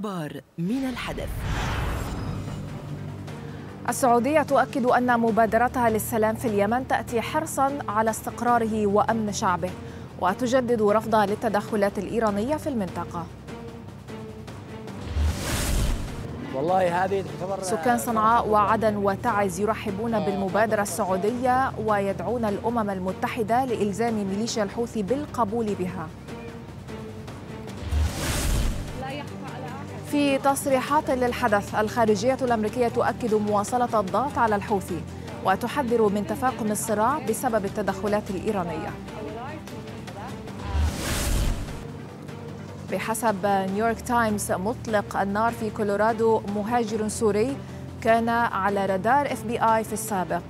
الأخبار من الحدث السعودية تؤكد أن مبادرتها للسلام في اليمن تأتي حرصا على استقراره وأمن شعبه وتجدد رفضها للتدخلات الإيرانية في المنطقة والله هذه تعتبر سكان صنعاء وعدن وتعز يرحبون بالمبادرة السعودية ويدعون الأمم المتحدة لإلزام ميليشيا الحوثي بالقبول بها في تصريحات للحدث الخارجية الأمريكية تؤكد مواصلة الضغط على الحوثي وتحذر من تفاقم الصراع بسبب التدخلات الإيرانية بحسب نيويورك تايمز مطلق النار في كولورادو مهاجر سوري كان على رادار اف بي اي في السابق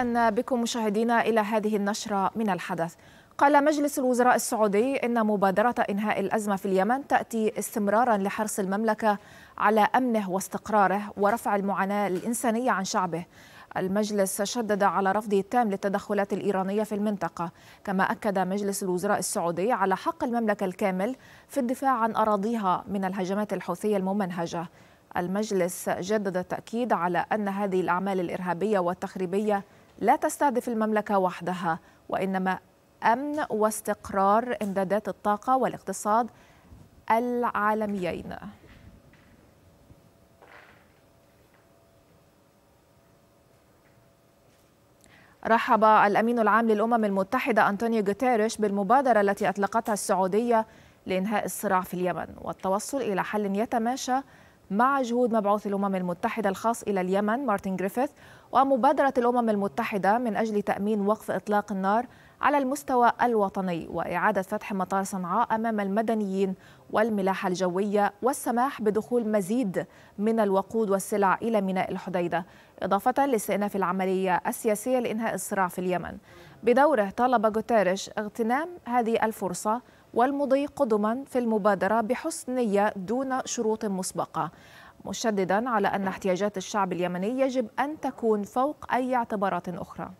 أهلا بكم مشاهدينا إلى هذه النشرة من الحدث قال مجلس الوزراء السعودي إن مبادرة إنهاء الأزمة في اليمن تأتي استمرارا لحرص المملكة على أمنه واستقراره ورفع المعاناة الإنسانية عن شعبه المجلس شدد على رفضه التام للتدخلات الإيرانية في المنطقة كما أكد مجلس الوزراء السعودي على حق المملكة الكامل في الدفاع عن أراضيها من الهجمات الحوثية الممنهجة المجلس جدد التأكيد على أن هذه الأعمال الإرهابية والتخريبية لا تستهدف المملكة وحدها وإنما أمن واستقرار إمدادات الطاقة والاقتصاد العالميين رحب الأمين العام للأمم المتحدة أنطونيو غوتيريش بالمبادرة التي أطلقتها السعودية لإنهاء الصراع في اليمن والتوصل إلى حل يتماشى مع جهود مبعوث الأمم المتحدة الخاص إلى اليمن مارتن جريفيث ومبادرة الأمم المتحدة من أجل تأمين وقف إطلاق النار على المستوى الوطني وإعادة فتح مطار صنعاء أمام المدنيين والملاحة الجوية والسماح بدخول مزيد من الوقود والسلع إلى ميناء الحديدة إضافة لاستئناف العملية السياسية لإنهاء الصراع في اليمن بدوره طالب غوتيريش اغتنام هذه الفرصة والمضي قدما في المبادرة بحسن نية دون شروط مسبقة مشددا على أن احتياجات الشعب اليمني يجب أن تكون فوق أي اعتبارات أخرى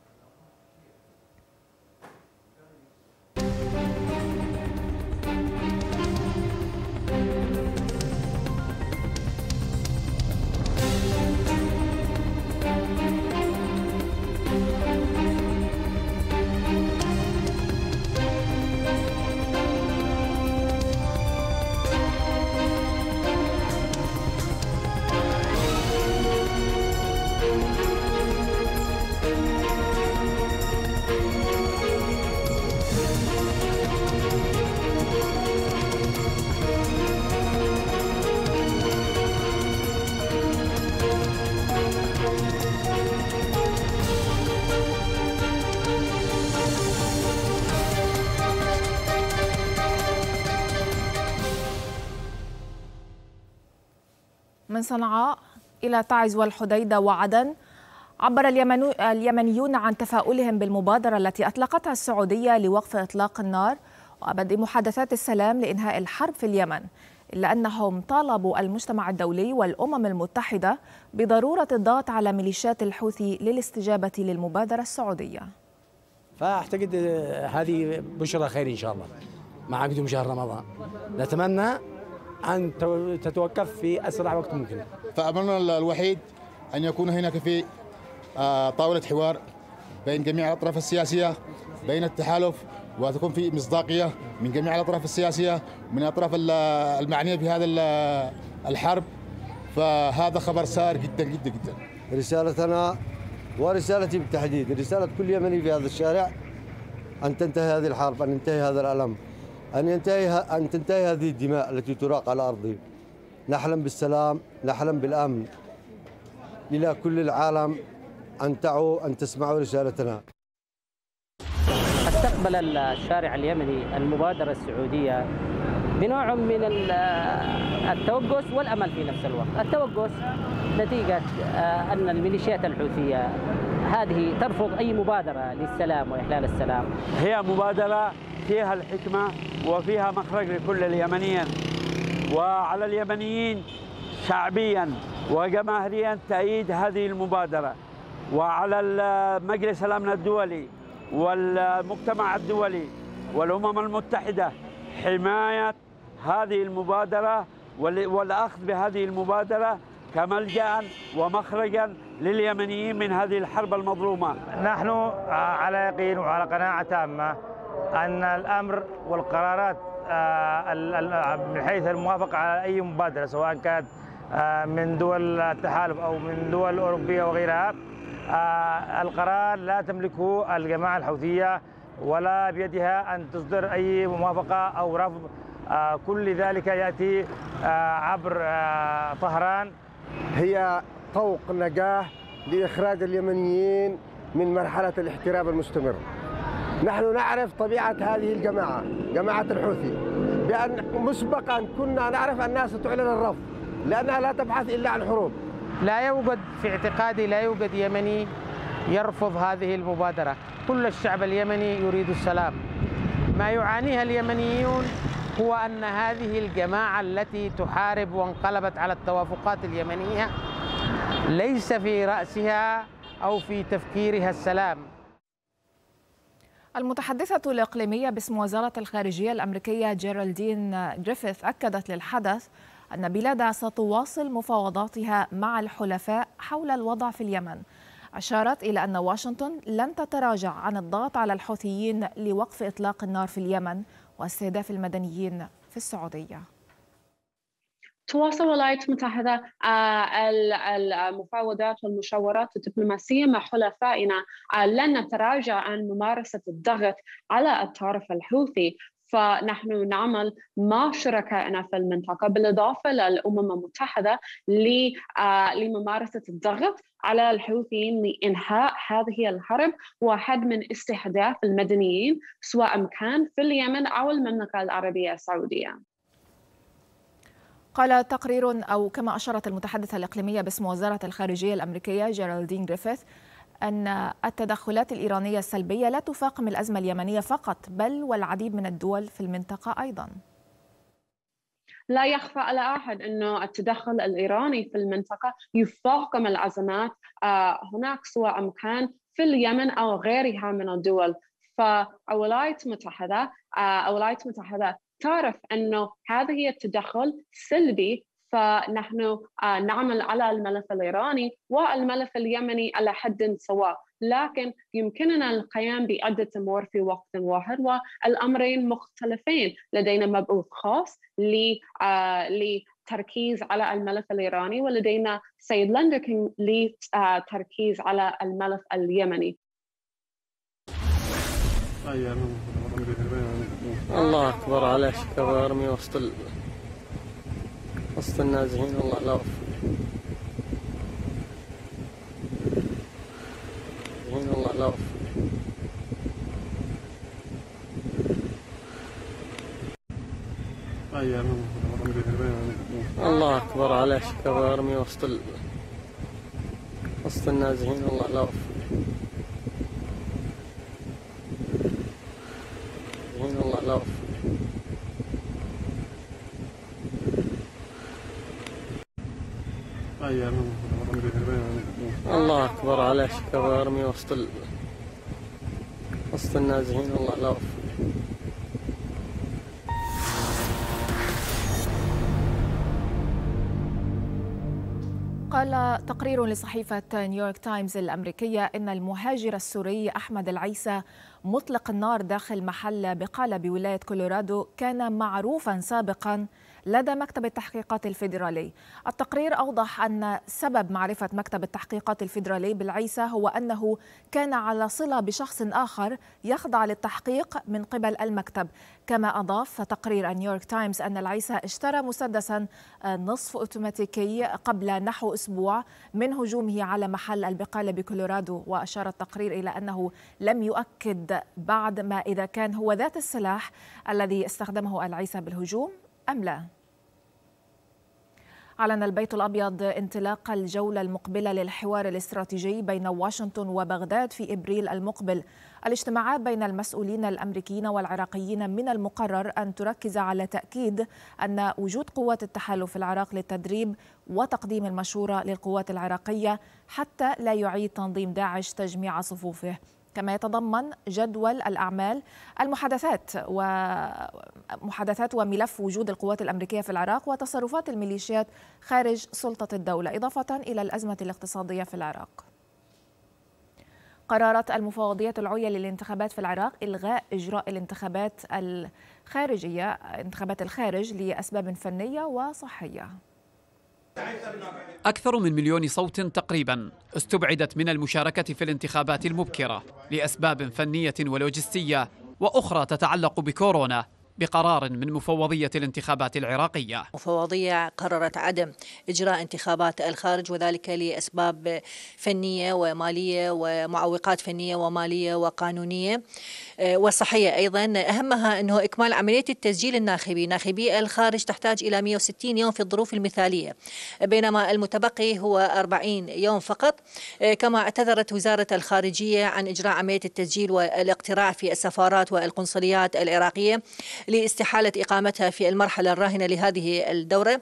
من صنعاء إلى تعز والحديدة وعدن عبر اليمنيون عن تفاؤلهم بالمبادرة التي أطلقتها السعودية لوقف إطلاق النار وبدء محادثات السلام لإنهاء الحرب في اليمن إلا أنهم طالبوا المجتمع الدولي والأمم المتحدة بضرورة الضغط على ميليشيات الحوثي للاستجابة للمبادرة السعودية فأعتقد هذه بشرة خير إن شاء الله مع قدوم شهر رمضان نتمنى أن تتوقف في أسرع وقت ممكن فأمرنا الوحيد أن يكون هناك في آه، طاولة حوار بين جميع الأطراف السياسية بين التحالف وتكون في مصداقية من جميع الأطراف السياسية من الأطراف المعنية بهذا الحرب فهذا خبر سار جدا جدا جدا رسالتنا ورسالتي بالتحديد رسالة كل يمني في هذا الشارع أن تنتهي هذه الحرب أن ينتهي هذا الألم أن ينتهي أن تنتهي هذه الدماء التي تراق على أرضي نحلم بالسلام نحلم بالأمن إلى كل العالم أن تعوا أن تسمعوا رسالتنا استقبل الشارع اليمني المبادرة السعودية بنوع من التوقس والأمل في نفس الوقت التوقس نتيجة آه، أن الميليشيات الحوثية هذه ترفض أي مبادرة للسلام وإحلال السلام هي مبادرة فيها الحكمة وفيها مخرج لكل اليمنيين وعلى اليمنيين شعبيا وجماهيريا تأييد هذه المبادرة وعلى مجلس الأمن الدولي والمجتمع الدولي والأمم المتحدة حماية هذه المبادرة والأخذ بهذه المبادرة كملجأ ومخرجا لليمنيين من هذه الحرب المظلومة نحن على يقين وعلى قناعة تامة ان الامر والقرارات من آه، آه، حيث الموافقه على اي مبادره سواء كانت آه، من دول التحالف او من دول اوروبيه وغيرها القرار لا تملكه الجماعه الحوثيه ولا بيدها ان تصدر اي موافقه او رفض كل ذلك ياتي عبر طهران هي طوق نجاح لاخراج اليمنيين من مرحله الاحتراب المستمر نحن نعرف طبيعة هذه الجماعة جماعة الحوثي بأن مسبقا كنا نعرف أنها ستعلن الرفض لأنها لا تبحث إلا عن حروب لا يوجد في اعتقادي لا يوجد يمني يرفض هذه المبادرة كل الشعب اليمني يريد السلام ما يعانيها اليمنيون هو أن هذه الجماعة التي تحارب وانقلبت على التوافقات اليمنية ليس في رأسها أو في تفكيرها السلام المتحدثة الإقليمية باسم وزارة الخارجية الأمريكية جيرالدين جريفيث أكدت للحدث أن بلادها ستواصل مفاوضاتها مع الحلفاء حول الوضع في اليمن أشارت إلى أن واشنطن لن تتراجع عن الضغط على الحوثيين لوقف إطلاق النار في اليمن واستهداف المدنيين في السعودية تواصل الولايات المتحدة آه، المفاوضات والمشاورات الدبلوماسية مع حلفائنا آه، لن نتراجع عن ممارسة الضغط على الطرف الحوثي فنحن نعمل مع شركائنا في المنطقة بالإضافة للأمم المتحدة آه، لممارسة الضغط على الحوثيين لإنهاء هذه الحرب وحد من استهداف المدنيين سواء كان في اليمن أو المملكة العربية السعودية قال تقرير أو كما أشارت المتحدثة الإقليمية باسم وزارة الخارجية الأمريكية جيرالدين جريفيث أن التدخلات الإيرانية السلبية لا تفاقم الأزمة اليمنية فقط بل والعديد من الدول في المنطقة أيضاً لا يخفى على احد انه التدخل الايراني في المنطقه يفاقم الازمات آه، هناك سواء كان في اليمن او غيرها من الدول فالولايات المتحده الولايات آه، المتحده تعرف انه هذا هي التدخل سلبي فنحن آه، نعمل على الملف الايراني والملف اليمني على حد سواء لكن يمكننا القيام بعدة أمور في وقت واحد والأمرين مختلفين لدينا مبعوث خاص آه، لتركيز على الملف الإيراني ولدينا سيد لندركين لتركيز آه، على الملف اليمني الله أكبر على شكر ارمي وسط ال... وسط النازحين الله لا وفق الله لا الله أكبر على شكر ارمي وسط ال... وسط النازحين الله لا وفق الله الله اكبر على شكر ارمي وسط ال... وسط النازحين الله لا وفق قال تقرير لصحيفة نيويورك تايمز الأمريكية أن المهاجر السوري أحمد العيسى مطلق النار داخل محل بقالة بولاية كولورادو كان معروفا سابقا لدى مكتب التحقيقات الفيدرالي التقرير أوضح أن سبب معرفة مكتب التحقيقات الفيدرالي بالعيسى هو أنه كان على صلة بشخص آخر يخضع للتحقيق من قبل المكتب كما أضاف تقرير نيويورك تايمز أن العيسى اشترى مسدسا آه، نصف أوتوماتيكي قبل نحو أسبوع من هجومه على محل البقالة بكولورادو وأشار التقرير إلى أنه لم يؤكد بعد ما إذا كان هو ذات السلاح الذي استخدمه العيسى بالهجوم أم لا؟ أعلن البيت الأبيض انطلاق الجولة المقبلة للحوار الاستراتيجي بين واشنطن وبغداد في إبريل المقبل الاجتماعات بين المسؤولين الأمريكيين والعراقيين من المقرر أن تركز على تأكيد أن وجود قوات التحالف في العراق للتدريب وتقديم المشورة للقوات العراقية حتى لا يعيد تنظيم داعش تجميع صفوفه كما يتضمن جدول الأعمال المحادثات ومحادثات وملف وجود القوات الأمريكية في العراق وتصرفات الميليشيات خارج سلطة الدولة إضافة إلى الأزمة الاقتصادية في العراق قررت المفوضية العليا للانتخابات في العراق إلغاء إجراء الانتخابات الخارجية انتخابات الخارج لأسباب فنية وصحية أكثر من مليون صوت تقريبا استبعدت من المشاركة في الانتخابات المبكرة لأسباب فنية ولوجستية وأخرى تتعلق بكورونا بقرار من مفوضية الانتخابات العراقية مفوضية قررت عدم إجراء انتخابات الخارج وذلك لأسباب فنية ومالية ومعوقات فنية ومالية وقانونية آه، وصحية أيضا أهمها أنه إكمال عملية التسجيل الناخبي ناخبي الخارج تحتاج إلى 160 يوم في الظروف المثالية بينما المتبقي هو 40 يوم فقط آه، كما اعتذرت وزارة الخارجية عن إجراء عملية التسجيل والاقتراع في السفارات والقنصليات العراقية لاستحالة إقامتها في المرحلة الراهنة لهذه الدورة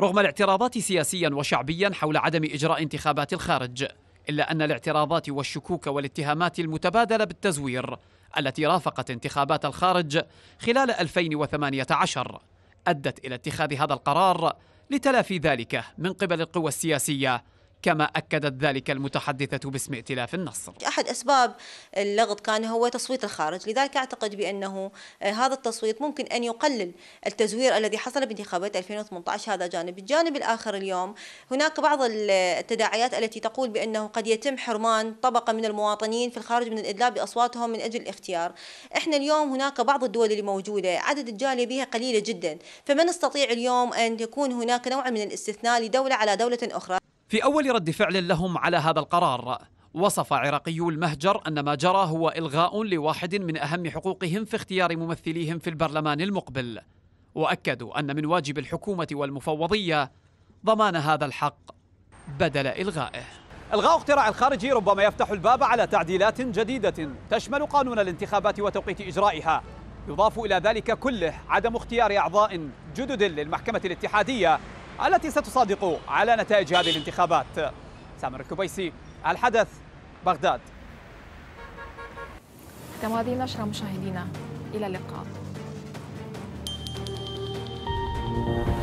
رغم الاعتراضات سياسيا وشعبيا حول عدم إجراء انتخابات الخارج إلا أن الاعتراضات والشكوك والاتهامات المتبادلة بالتزوير التي رافقت انتخابات الخارج خلال 2018 أدت إلى اتخاذ هذا القرار لتلافي ذلك من قبل القوى السياسية كما أكدت ذلك المتحدثة باسم ائتلاف النصر أحد أسباب اللغط كان هو تصويت الخارج لذلك أعتقد بأنه آه، هذا التصويت ممكن أن يقلل التزوير الذي حصل بانتخابات 2018 هذا جانب الجانب الآخر اليوم هناك بعض التداعيات التي تقول بأنه قد يتم حرمان طبقة من المواطنين في الخارج من الإدلاء بأصواتهم من أجل الاختيار إحنا اليوم هناك بعض الدول اللي موجودة عدد الجالية بها قليلة جدا فمن نستطيع اليوم أن يكون هناك نوع من الاستثناء لدولة على دولة أخرى في أول رد فعل لهم على هذا القرار وصف عراقيو المهجر أن ما جرى هو إلغاء لواحد من أهم حقوقهم في اختيار ممثليهم في البرلمان المقبل وأكدوا أن من واجب الحكومة والمفوضية ضمان هذا الحق بدل إلغائه الغاء اقتراع الخارجي ربما يفتح الباب على تعديلات جديدة تشمل قانون الانتخابات وتوقيت إجرائها يضاف إلى ذلك كله عدم اختيار أعضاء جدد للمحكمة الاتحادية التي ستصادق على نتائج هذه الانتخابات سامر الكبيسي الحدث بغداد كما هذه نشرة مشاهدينا إلى اللقاء Thank you.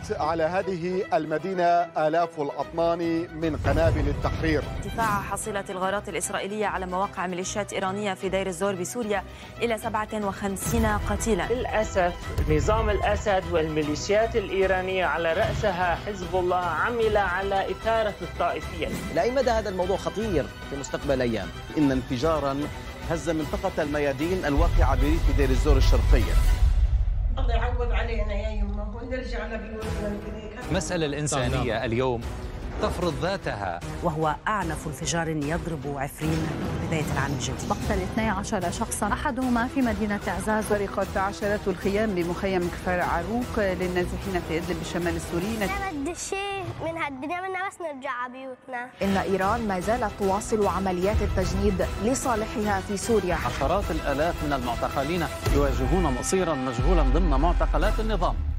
وقفت على هذه المدينة آلاف الأطنان من قنابل التحرير ارتفاع حصيلة الغارات الإسرائيلية على مواقع ميليشيات إيرانية في دير الزور بسوريا إلى 57 قتيلا للأسف نظام الأسد والميليشيات الإيرانية على رأسها حزب الله عمل على إثارة الطائفية لأي مدى هذا الموضوع خطير في مستقبل الأيام إن انفجارا هز منطقة الميادين الواقعة بريف دير الزور الشرقية الله يعوض علينا يا يمه ونرجع لبيوتنا كذيك المسألة الإنسانية نعم، نعم. اليوم تفرض ذاتها وهو أعنف انفجار يضرب عفرين بداية العام الجديد مقتل 12 شخصا أحدهما في مدينة إعزاز سرقت عشرات الخيام بمخيم كفر عروق للنازحين في إدلب بالشمال السوري بد شيء من هالدنيا منا بس نرجع على بيوتنا إن إيران ما زالت تواصل عمليات التجنيد لصالحها في سوريا عشرات الآلاف من المعتقلين يواجهون مصيرا مجهولا ضمن معتقلات النظام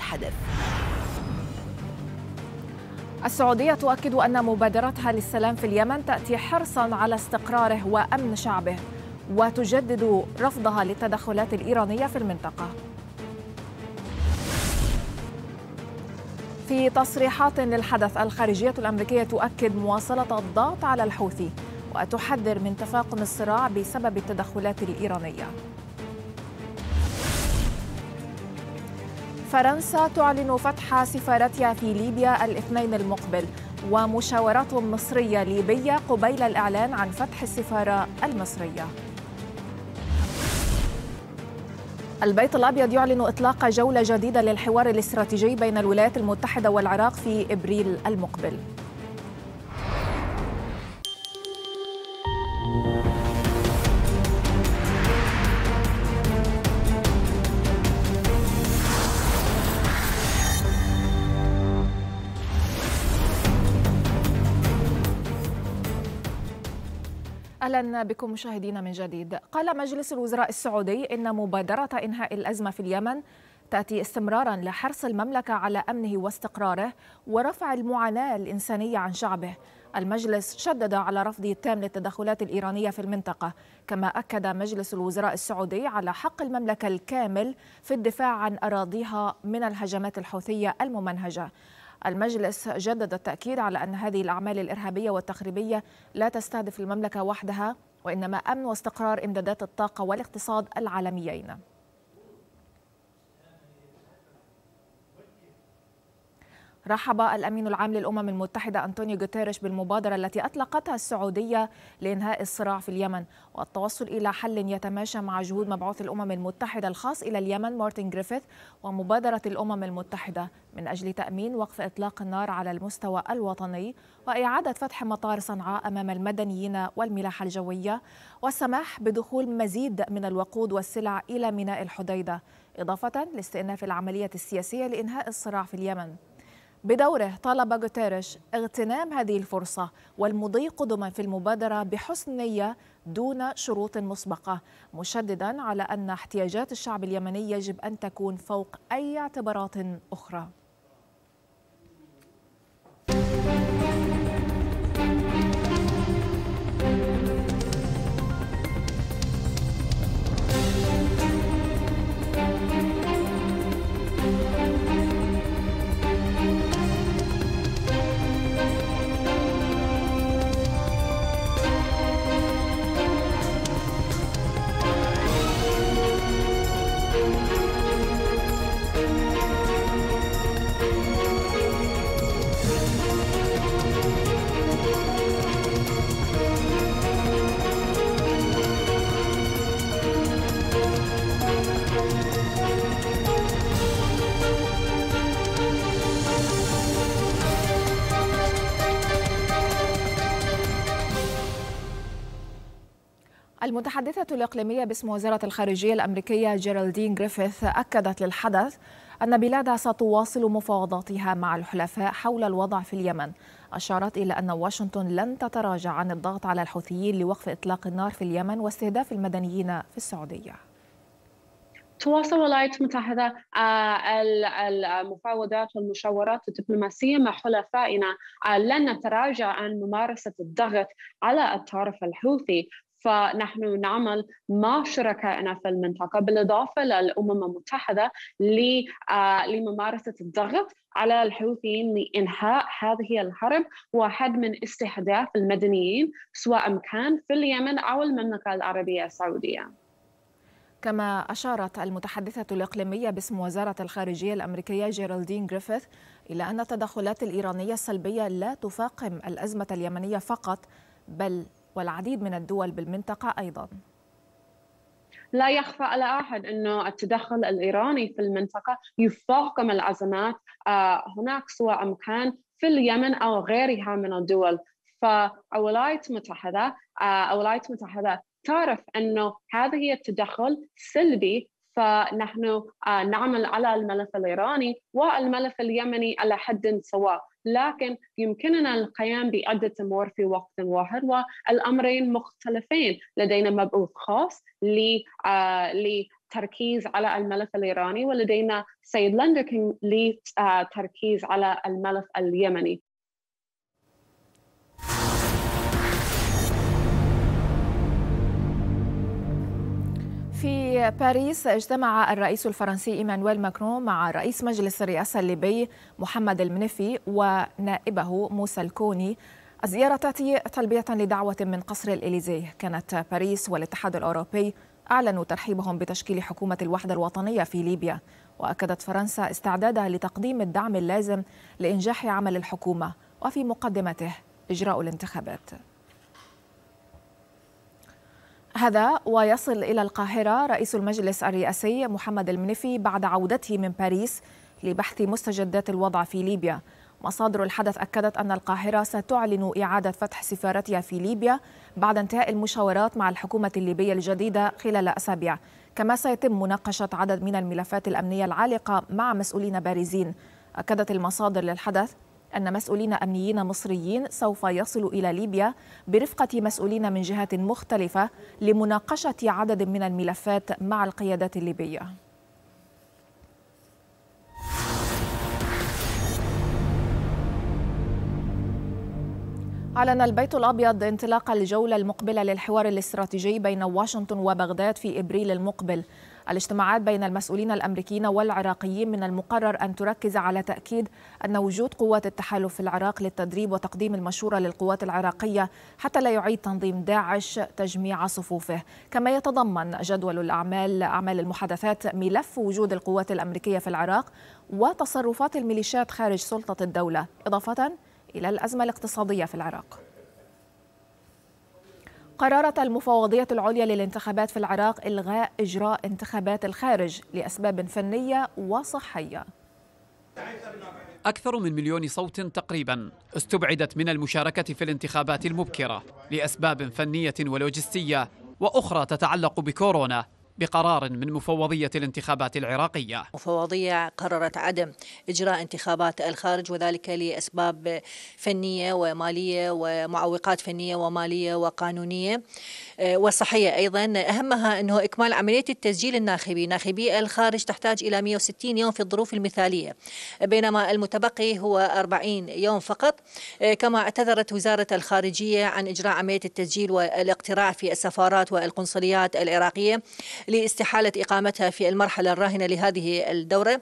الحدث السعودية تؤكد أن مبادرتها للسلام في اليمن تأتي حرصا على استقراره وأمن شعبه وتجدد رفضها للتدخلات الإيرانية في المنطقة في تصريحات للحدث الخارجية الأمريكية تؤكد مواصلة الضغط على الحوثي وتحذر من تفاقم الصراع بسبب التدخلات الإيرانية فرنسا تعلن فتح سفارتها في ليبيا الاثنين المقبل ومشاورات مصرية ليبية قبيل الإعلان عن فتح السفارة المصرية البيت الأبيض يعلن إطلاق جولة جديدة للحوار الاستراتيجي بين الولايات المتحدة والعراق في إبريل المقبل اهلا بكم مشاهدينا من جديد قال مجلس الوزراء السعودي ان مبادره انهاء الازمه في اليمن تاتي استمرارا لحرص المملكه على امنه واستقراره ورفع المعاناه الانسانيه عن شعبه المجلس شدد على رفضه التام للتدخلات الايرانيه في المنطقه كما اكد مجلس الوزراء السعودي على حق المملكه الكامل في الدفاع عن اراضيها من الهجمات الحوثيه الممنهجه المجلس جدد التأكيد على أن هذه الأعمال الإرهابية والتخريبية لا تستهدف المملكة وحدها وإنما أمن واستقرار إمدادات الطاقة والاقتصاد العالميين رحب الامين العام للامم المتحده انطونيو غوتيريش بالمبادره التي اطلقتها السعوديه لانهاء الصراع في اليمن والتوصل الى حل يتماشى مع جهود مبعوث الامم المتحده الخاص الى اليمن مارتن جريفيث ومبادره الامم المتحده من اجل تامين وقف اطلاق النار على المستوى الوطني واعاده فتح مطار صنعاء امام المدنيين والملاحه الجويه والسماح بدخول مزيد من الوقود والسلع الى ميناء الحديده اضافه لاستئناف العمليه السياسيه لانهاء الصراع في اليمن بدوره طالب غوتيريش اغتنام هذه الفرصة والمضي قدما في المبادرة بحسن نية دون شروط مسبقة مشددا على أن احتياجات الشعب اليمني يجب أن تكون فوق أي اعتبارات أخرى المتحدثة الإقليمية باسم وزارة الخارجية الأمريكية جيرالدين جريفيث أكدت للحدث أن بلادها ستواصل مفاوضاتها مع الحلفاء حول الوضع في اليمن أشارت إلى أن واشنطن لن تتراجع عن الضغط على الحوثيين لوقف إطلاق النار في اليمن واستهداف المدنيين في السعودية تواصل الولايات المتحدة آه، المفاوضات والمشاورات الدبلوماسية مع حلفائنا آه، لن نتراجع عن ممارسة الضغط على الطرف الحوثي فنحن نعمل مع شركائنا في المنطقة بالإضافة للأمم المتحدة آه، لممارسة الضغط على الحوثيين لإنهاء هذه الحرب وحد من استهداف المدنيين سواء كان في اليمن أو المملكة العربية السعودية كما أشارت المتحدثة الإقليمية باسم وزارة الخارجية الأمريكية جيرالدين جريفيث إلى أن التدخلات الإيرانية السلبية لا تفاقم الأزمة اليمنية فقط بل والعديد من الدول بالمنطقة أيضاً لا يخفى على احد انه التدخل الايراني في المنطقه يفاقم الازمات آه، هناك سواء كان في اليمن او غيرها من الدول فالولايات المتحده الولايات آه، المتحده تعرف انه هذه التدخل سلبي فنحن آه، نعمل على الملف الايراني والملف اليمني على حد سواء لكن يمكننا القيام بعدة أمور في وقت واحد والأمرين مختلفين لدينا مبعوث خاص آه، لتركيز على الملف الإيراني ولدينا سيد لندر لتركيز على الملف اليمني في باريس اجتمع الرئيس الفرنسي ايمانويل ماكرون مع رئيس مجلس الرئاسه الليبي محمد المنفي ونائبه موسى الكوني الزياره تاتي تلبيه لدعوه من قصر الاليزيه كانت باريس والاتحاد الاوروبي اعلنوا ترحيبهم بتشكيل حكومه الوحده الوطنيه في ليبيا واكدت فرنسا استعدادها لتقديم الدعم اللازم لانجاح عمل الحكومه وفي مقدمته اجراء الانتخابات هذا ويصل إلى القاهرة رئيس المجلس الرئاسي محمد المنفي بعد عودته من باريس لبحث مستجدات الوضع في ليبيا مصادر الحدث أكدت أن القاهرة ستعلن إعادة فتح سفارتها في ليبيا بعد انتهاء المشاورات مع الحكومة الليبية الجديدة خلال أسابيع كما سيتم مناقشة عدد من الملفات الأمنية العالقة مع مسؤولين بارزين أكدت المصادر للحدث أن مسؤولين أمنيين مصريين سوف يصلوا إلى ليبيا برفقة مسؤولين من جهات مختلفة لمناقشة عدد من الملفات مع القيادات الليبية أعلن البيت الأبيض انطلاق الجولة المقبلة للحوار الاستراتيجي بين واشنطن وبغداد في إبريل المقبل الاجتماعات بين المسؤولين الامريكيين والعراقيين من المقرر ان تركز على تاكيد ان وجود قوات التحالف في العراق للتدريب وتقديم المشوره للقوات العراقيه حتى لا يعيد تنظيم داعش تجميع صفوفه، كما يتضمن جدول الاعمال اعمال المحادثات ملف وجود القوات الامريكيه في العراق وتصرفات الميليشيات خارج سلطه الدوله، اضافه الى الازمه الاقتصاديه في العراق. قررت المفوضية العليا للانتخابات في العراق إلغاء إجراء انتخابات الخارج لأسباب فنية وصحية أكثر من مليون صوت تقريبا استبعدت من المشاركة في الانتخابات المبكرة لأسباب فنية ولوجستية وأخرى تتعلق بكورونا بقرار من مفوضية الانتخابات العراقية مفوضية قررت عدم إجراء انتخابات الخارج وذلك لأسباب فنية ومالية ومعوقات فنية ومالية وقانونية آه، وصحية أيضا أهمها أنه إكمال عملية التسجيل الناخبي ناخبي الخارج تحتاج إلى 160 يوم في الظروف المثالية بينما المتبقي هو 40 يوم فقط آه، كما اعتذرت وزارة الخارجية عن إجراء عملية التسجيل والاقتراع في السفارات والقنصليات العراقية لاستحالة إقامتها في المرحلة الراهنة لهذه الدورة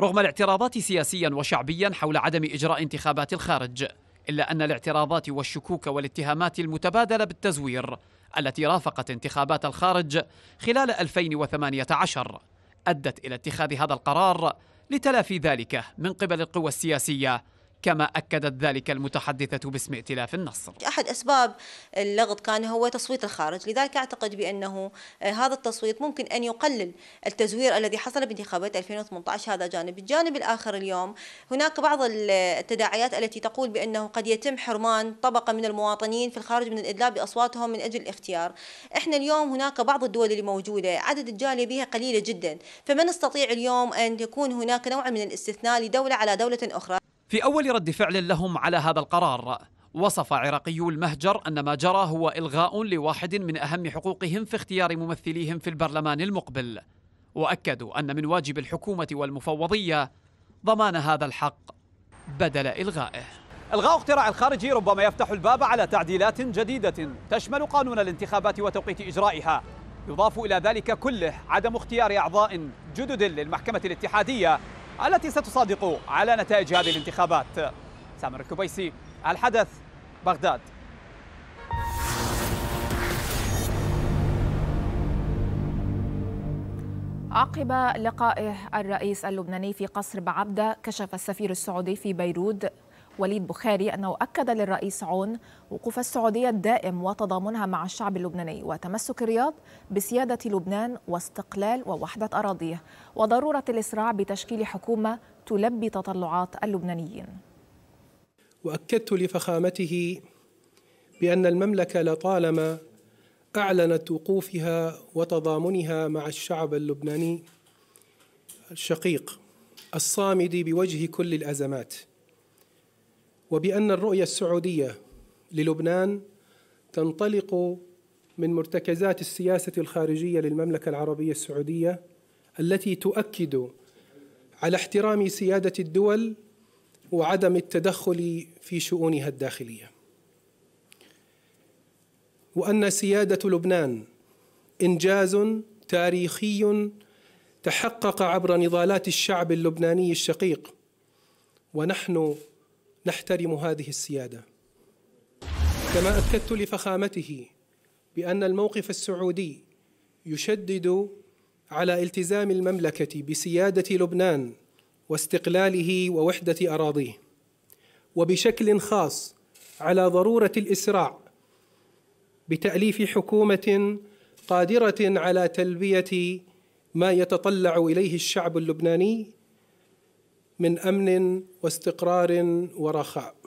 رغم الاعتراضات سياسيا وشعبيا حول عدم إجراء انتخابات الخارج إلا أن الاعتراضات والشكوك والاتهامات المتبادلة بالتزوير التي رافقت انتخابات الخارج خلال 2018 أدت إلى اتخاذ هذا القرار لتلافي ذلك من قبل القوى السياسية كما أكدت ذلك المتحدثة باسم ائتلاف النصر أحد أسباب اللغط كان هو تصويت الخارج لذلك أعتقد بأنه آه، هذا التصويت ممكن أن يقلل التزوير الذي حصل بانتخابات 2018 هذا جانب الجانب الآخر اليوم هناك بعض التداعيات التي تقول بأنه قد يتم حرمان طبقة من المواطنين في الخارج من الإدلاء بأصواتهم من أجل الاختيار إحنا اليوم هناك بعض الدول اللي موجودة عدد الجالية بها قليلة جدا فمن نستطيع اليوم أن يكون هناك نوع من الاستثناء لدولة على دولة أخرى في أول رد فعل لهم على هذا القرار وصف عراقيو المهجر أن ما جرى هو إلغاء لواحد من أهم حقوقهم في اختيار ممثليهم في البرلمان المقبل وأكدوا أن من واجب الحكومة والمفوضية ضمان هذا الحق بدل إلغائه الغاء اقتراع الخارجي ربما يفتح الباب على تعديلات جديدة تشمل قانون الانتخابات وتوقيت إجرائها يضاف إلى ذلك كله عدم اختيار أعضاء جدد للمحكمة الاتحادية التي ستصادق على نتائج هذه الانتخابات سامر الكبيسي الحدث بغداد عقب لقائه الرئيس اللبناني في قصر بعبدة كشف السفير السعودي في بيروت وليد بخاري أنه أكد للرئيس عون وقوف السعودية الدائم وتضامنها مع الشعب اللبناني وتمسك الرياض بسيادة لبنان واستقلال ووحدة أراضيه وضرورة الإسراع بتشكيل حكومة تلبي تطلعات اللبنانيين وأكدت لفخامته بأن المملكة لطالما أعلنت وقوفها وتضامنها مع الشعب اللبناني الشقيق الصامد بوجه كل الأزمات وبأن الرؤية السعودية للبنان تنطلق من مرتكزات السياسة الخارجية للمملكة العربية السعودية التي تؤكد على احترام سيادة الدول وعدم التدخل في شؤونها الداخلية وأن سيادة لبنان إنجاز تاريخي تحقق عبر نضالات الشعب اللبناني الشقيق ونحن نحترم هذه السياده كما أكدت لفخامته بأن الموقف السعودي يشدد على التزام المملكة بسيادة لبنان واستقلاله ووحدة أراضيه وبشكل خاص على ضرورة الإسراع بتأليف حكومة قادرة على تلبية ما يتطلع إليه الشعب اللبناني من أمن واستقرار ورخاء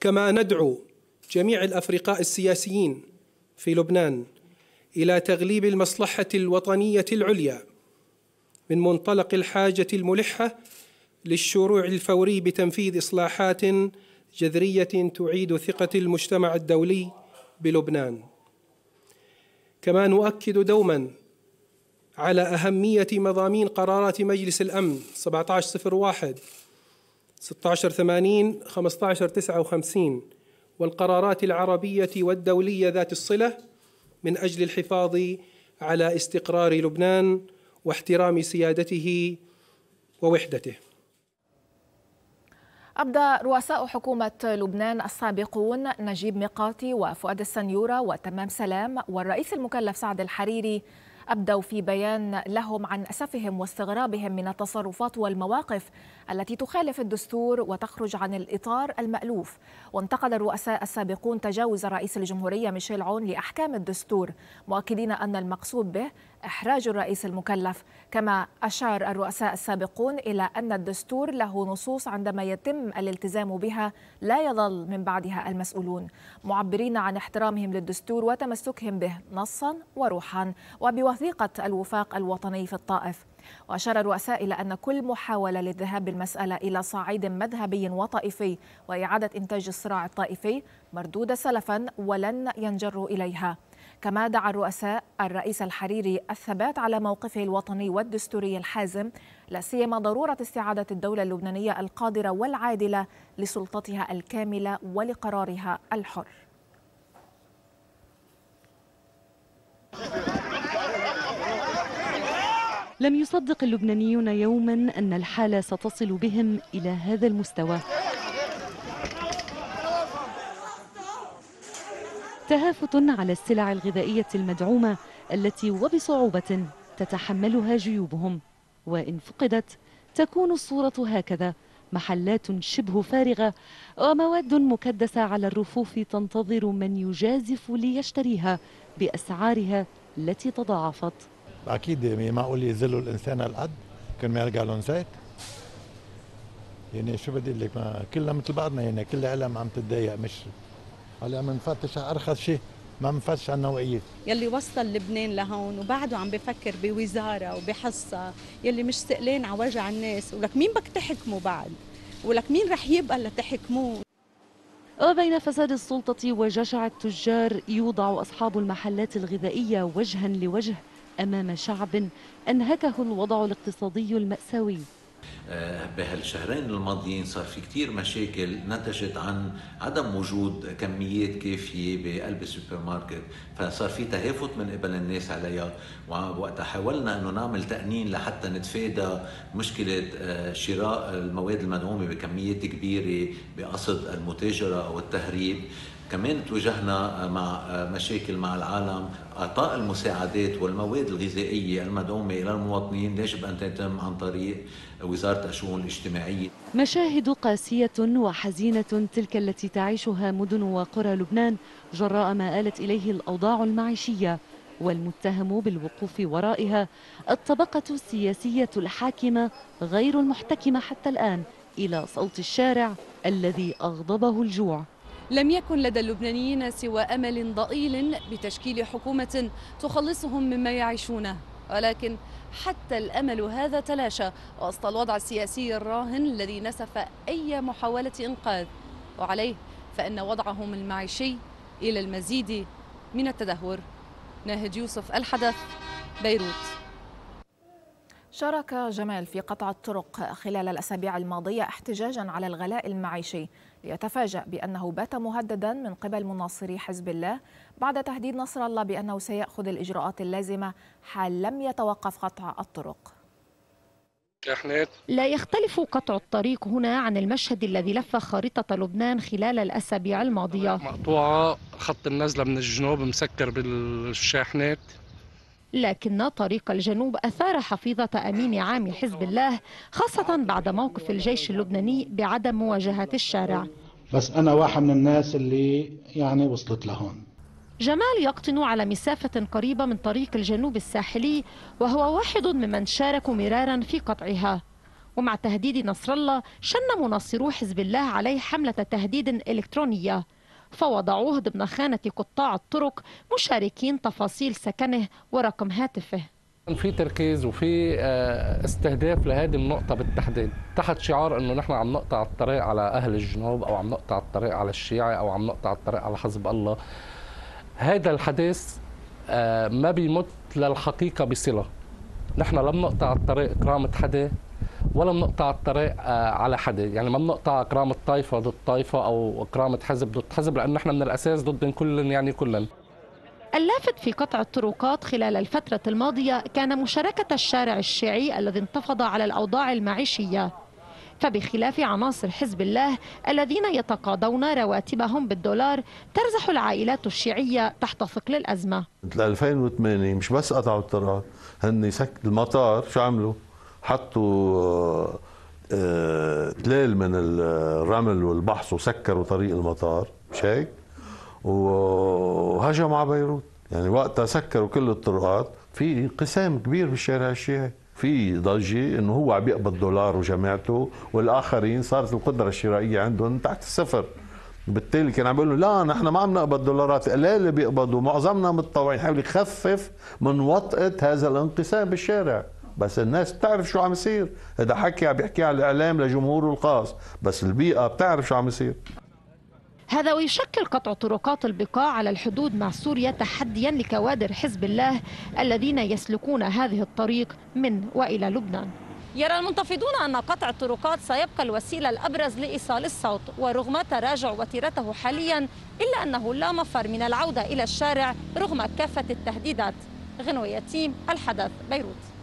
كما ندعو جميع الافرقاء السياسيين في لبنان الى تغليب المصلحه الوطنيه العليا من منطلق الحاجه الملحه للشروع الفوري بتنفيذ اصلاحات جذريه تعيد ثقه المجتمع الدولي بلبنان كما نؤكد دوما على اهميه مضامين قرارات مجلس الامن 1701 1680 1559 والقرارات العربية والدولية ذات الصلة من أجل الحفاظ على استقرار لبنان واحترام سيادته ووحدته أبدى رؤساء حكومة لبنان السابقون نجيب ميقاتي وفؤاد السنيورة وتمام سلام والرئيس المكلف سعد الحريري أبدوا في بيان لهم عن أسفهم واستغرابهم من التصرفات والمواقف التي تخالف الدستور وتخرج عن الإطار المألوف وانتقد الرؤساء السابقون تجاوز رئيس الجمهورية ميشيل عون لأحكام الدستور مؤكدين أن المقصود به إحراج الرئيس المكلف كما أشار الرؤساء السابقون إلى أن الدستور له نصوص عندما يتم الالتزام بها لا يظل من بعدها المسؤولون معبرين عن احترامهم للدستور وتمسكهم به نصا وروحا وبوثيقة الوفاق الوطني في الطائف وأشار الرؤساء إلى أن كل محاولة للذهاب بالمسألة إلى صعيد مذهبي وطائفي وإعادة إنتاج الصراع الطائفي مردودة سلفا ولن ينجروا إليها كما دعا الرؤساء الرئيس الحريري الثبات على موقفه الوطني والدستوري الحازم لا سيما ضروره استعاده الدوله اللبنانيه القادره والعادله لسلطتها الكامله ولقرارها الحر. لم يصدق اللبنانيون يوما أن الحالة ستصل بهم إلى هذا المستوى تهافت على السلع الغذائية المدعومة التي وبصعوبة تتحملها جيوبهم وإن فقدت تكون الصورة هكذا محلات شبه فارغة ومواد مكدسة على الرفوف تنتظر من يجازف ليشتريها بأسعارها التي تضاعفت اكيد معقول يذلوا الانسان هالقد كان ما يرجع لهم زيت يعني شو بدي لك ما كلنا مثل بعضنا يعني كل العالم عم تتضايق مش هلا عم نفتش على ارخص شيء ما بنفتش على النوعيه يلي وصل لبنان لهون وبعده عم بفكر بوزاره وبحصه يلي مش سئلان على وجع الناس ولك مين بدك تحكمه بعد ولك مين رح يبقى لتحكموه وبين أه، فساد السلطة وجشع التجار يوضع أصحاب المحلات الغذائية وجها لوجه أمام شعب أنهكه الوضع الاقتصادي المأساوي آه، بهالشهرين الماضيين صار في كتير مشاكل نتجت عن عدم وجود كميات كافية بقلب السوبر ماركت فصار في تهافت من قبل الناس عليها ووقتها حاولنا أنه نعمل تأنين لحتى نتفادى مشكلة آه، شراء المواد المدعومة بكميات كبيرة بقصد المتاجرة أو التهريب كمان تواجهنا مع مشاكل مع العالم اعطاء المساعدات والمواد الغذائيه المدعومه الى المواطنين يجب ان تتم عن طريق وزاره الشؤون الاجتماعيه مشاهد قاسيه وحزينه تلك التي تعيشها مدن وقرى لبنان جراء ما آلت اليه الاوضاع المعيشيه والمتهم بالوقوف ورائها الطبقه السياسيه الحاكمه غير المحتكمه حتى الان الى صوت الشارع الذي اغضبه الجوع لم يكن لدى اللبنانيين سوى أمل ضئيل بتشكيل حكومة تخلصهم مما يعيشونه ولكن حتى الأمل هذا تلاشى وسط الوضع السياسي الراهن الذي نسف أي محاولة إنقاذ وعليه فإن وضعهم المعيشي إلى المزيد من التدهور ناهد يوسف الحدث بيروت شارك جمال في قطع الطرق خلال الأسابيع الماضية احتجاجا على الغلاء المعيشي ليتفاجأ بأنه بات مهددا من قبل مناصري حزب الله بعد تهديد نصر الله بأنه سيأخذ الإجراءات اللازمة حال لم يتوقف قطع الطرق لا يختلف قطع الطريق هنا عن المشهد الذي لف خريطة لبنان خلال الأسابيع الماضية مقطوعة خط النزلة من الجنوب مسكر بالشاحنات لكن طريق الجنوب أثار حفيظة أمين عام حزب الله خاصة بعد موقف الجيش اللبناني بعدم مواجهة الشارع بس أنا واحد من الناس اللي يعني وصلت لهون جمال يقطن على مسافة قريبة من طريق الجنوب الساحلي وهو واحد ممن شاركوا مرارا في قطعها ومع تهديد نصر الله شن مناصرو حزب الله عليه حملة تهديد إلكترونية فوضعوه ضمن خانة قطاع الطرق مشاركين تفاصيل سكنه ورقم هاتفه في تركيز وفي آه، استهداف لهذه النقطة بالتحديد تحت شعار انه نحن عم نقطع الطريق على اهل الجنوب او عم نقطع الطريق على الشيعة او عم نقطع الطريق على حزب الله هذا الحديث آه، ما بيمت للحقيقة بصلة نحن لم نقطع الطريق كرامة حدا ولا بنقطع الطريق آه، على حدا يعني ما بنقطع كرامة طائفة ضد طائفة أو كرامة حزب ضد حزب لأنه نحن من الأساس ضد كل يعني كلا اللافت في قطع الطرقات خلال الفترة الماضية كان مشاركة الشارع الشيعي الذي انتفض على الأوضاع المعيشية فبخلاف عناصر حزب الله الذين يتقاضون رواتبهم بالدولار ترزح العائلات الشيعية تحت ثقل الأزمة مثل 2008 مش بس قطعوا الطرقات هن المطار شو عملوا حطوا آه، آه، تلال من الرمل والبحث وسكروا طريق المطار مش هيك وهجموا على بيروت يعني وقتها سكروا كل الطرقات في انقسام كبير بالشارع الشيعي في ضجة انه هو عم يقبض دولار وجماعته والاخرين صارت القدرة الشرائية عندهم تحت الصفر بالتالي كان عم لا نحن ما عم نقبض دولارات اللي بيقبضوا معظمنا متطوعين حاول يخفف من وطأة هذا الانقسام بالشارع بس الناس بتعرف شو عم يصير هذا حكي عم بيحكي على الاعلام لجمهوره الخاص بس البيئه بتعرف شو عم يصير هذا ويشكل قطع طرقات البقاع على الحدود مع سوريا تحديا لكوادر حزب الله الذين يسلكون هذه الطريق من والى لبنان يرى المنتفضون أن قطع الطرقات سيبقى الوسيلة الأبرز لإيصال الصوت ورغم تراجع وتيرته حاليا إلا أنه لا مفر من العودة إلى الشارع رغم كافة التهديدات غنوة يتيم الحدث بيروت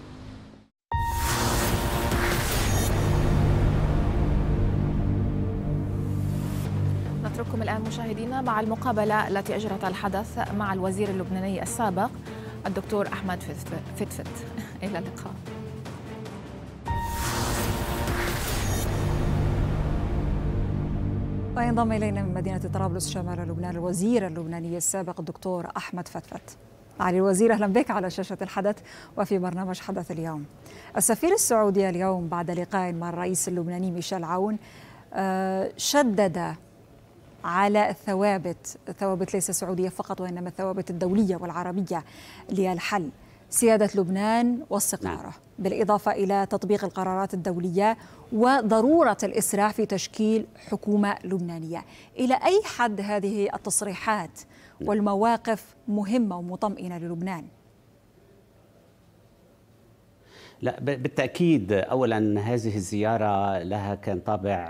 نترككم الآن مشاهدينا مع المقابلة التي أجرت الحدث مع الوزير اللبناني السابق الدكتور أحمد فتفت إلى اللقاء وينضم إلينا من مدينة طرابلس شمال لبنان الوزير اللبناني السابق الدكتور أحمد فتفت علي الوزير أهلا بك على شاشة الحدث وفي برنامج حدث اليوم السفير السعودي اليوم بعد لقاء مع الرئيس اللبناني ميشيل عون آه، شدد على الثوابت الثوابت ليس السعودية فقط وإنما الثوابت الدولية والعربية للحل سيادة لبنان واستقراره نعم. بالإضافة إلى تطبيق القرارات الدولية وضرورة الإسراع في تشكيل حكومة لبنانية إلى أي حد هذه التصريحات نعم. والمواقف مهمة ومطمئنة للبنان؟ لا بالتاكيد اولا هذه الزياره لها كان طابع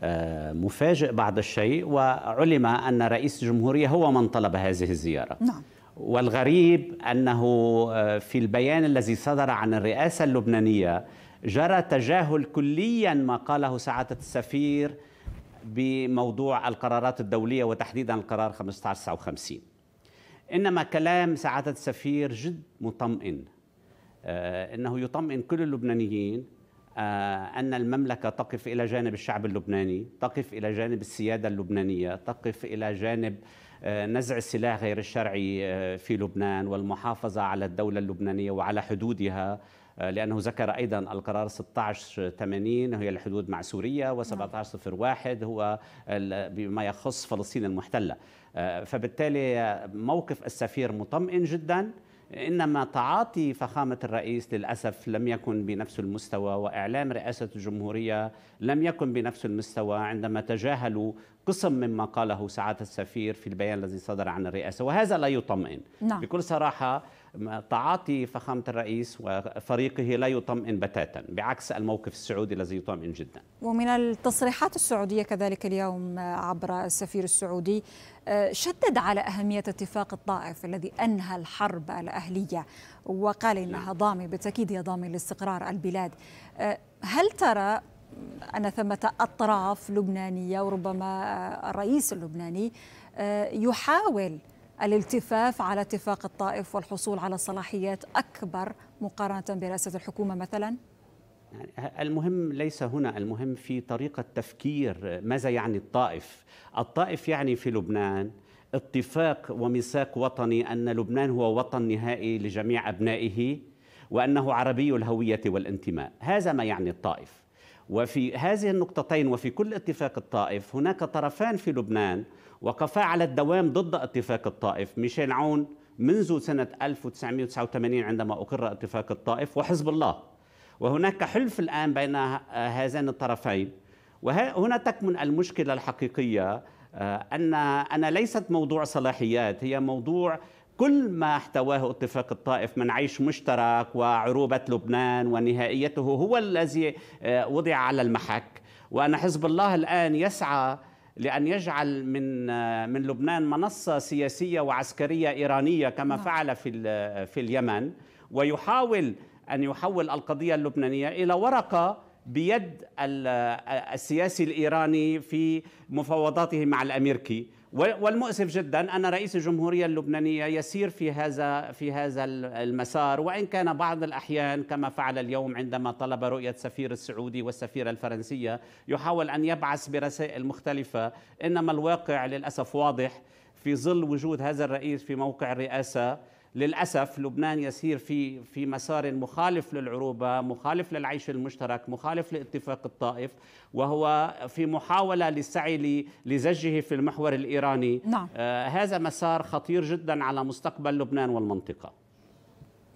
آه، مفاجئ بعض الشيء وعلم ان رئيس الجمهوريه هو من طلب هذه الزياره نعم والغريب انه آه، في البيان الذي صدر عن الرئاسه اللبنانيه جرى تجاهل كليا ما قاله سعاده السفير بموضوع القرارات الدوليه وتحديدا القرار 1559 انما كلام سعاده السفير جد مطمئن آه، انه يطمئن كل اللبنانيين آه، ان المملكه تقف الى جانب الشعب اللبناني، تقف الى جانب السياده اللبنانيه، تقف الى جانب آه، نزع السلاح غير الشرعي في لبنان والمحافظه على الدوله اللبنانيه وعلى حدودها لانه ذكر ايضا القرار 1680 هي الحدود مع سوريا نعم. و1701 هو بما يخص فلسطين المحتله فبالتالي موقف السفير مطمئن جدا إنما تعاطي فخامة الرئيس للأسف لم يكن بنفس المستوى وإعلام رئاسة الجمهورية لم يكن بنفس المستوى عندما تجاهلوا قسم مما قاله سعادة السفير في البيان الذي صدر عن الرئاسة وهذا لا يطمئن نعم. بكل صراحة تعاطي فخامة الرئيس وفريقه لا يطمئن بتاتا بعكس الموقف السعودي الذي يطمئن جدا ومن التصريحات السعودية كذلك اليوم عبر السفير السعودي آه، شدد على أهمية اتفاق الطائف الذي أنهى الحرب الأهلية وقال إنها نعم. ضامي بالتأكيد هي ضامي لاستقرار البلاد آه، هل ترى أن ثمة أطراف لبنانية وربما آه، الرئيس اللبناني يحاول الالتفاف على اتفاق الطائف والحصول على صلاحيات أكبر مقارنة برئاسة الحكومة مثلا؟ يعني المهم ليس هنا المهم في طريقة تفكير ماذا يعني الطائف الطائف يعني في لبنان اتفاق وميثاق وطني أن لبنان هو وطن نهائي لجميع أبنائه وأنه عربي الهوية والانتماء هذا ما يعني الطائف وفي هذه النقطتين وفي كل اتفاق الطائف هناك طرفان في لبنان وقفا على الدوام ضد اتفاق الطائف ميشيل عون منذ سنة 1989 عندما أقر اتفاق الطائف وحزب الله وهناك حلف الآن بين هذين الطرفين وهنا تكمن المشكلة الحقيقية آه، أن أنا ليست موضوع صلاحيات هي موضوع كل ما احتواه اتفاق الطائف من عيش مشترك وعروبة لبنان ونهائيته هو الذي آه، وضع على المحك وأن حزب الله الآن يسعى لأن يجعل من من لبنان منصة سياسية وعسكرية إيرانية كما نعم. فعل في في اليمن ويحاول أن يحول القضية اللبنانية إلى ورقة بيد السياسي الإيراني في مفاوضاته مع الأمريكي والمؤسف جدا ان رئيس الجمهوريه اللبنانيه يسير في هذا في هذا المسار وان كان بعض الاحيان كما فعل اليوم عندما طلب رؤيه السفير السعودي والسفيره الفرنسيه يحاول ان يبعث برسائل مختلفه انما الواقع للاسف واضح في ظل وجود هذا الرئيس في موقع الرئاسه للاسف لبنان يسير في في مسار مخالف للعروبه، مخالف للعيش المشترك، مخالف لاتفاق الطائف، وهو في محاوله للسعي لزجه في المحور الايراني. نعم. آه هذا مسار خطير جدا على مستقبل لبنان والمنطقه.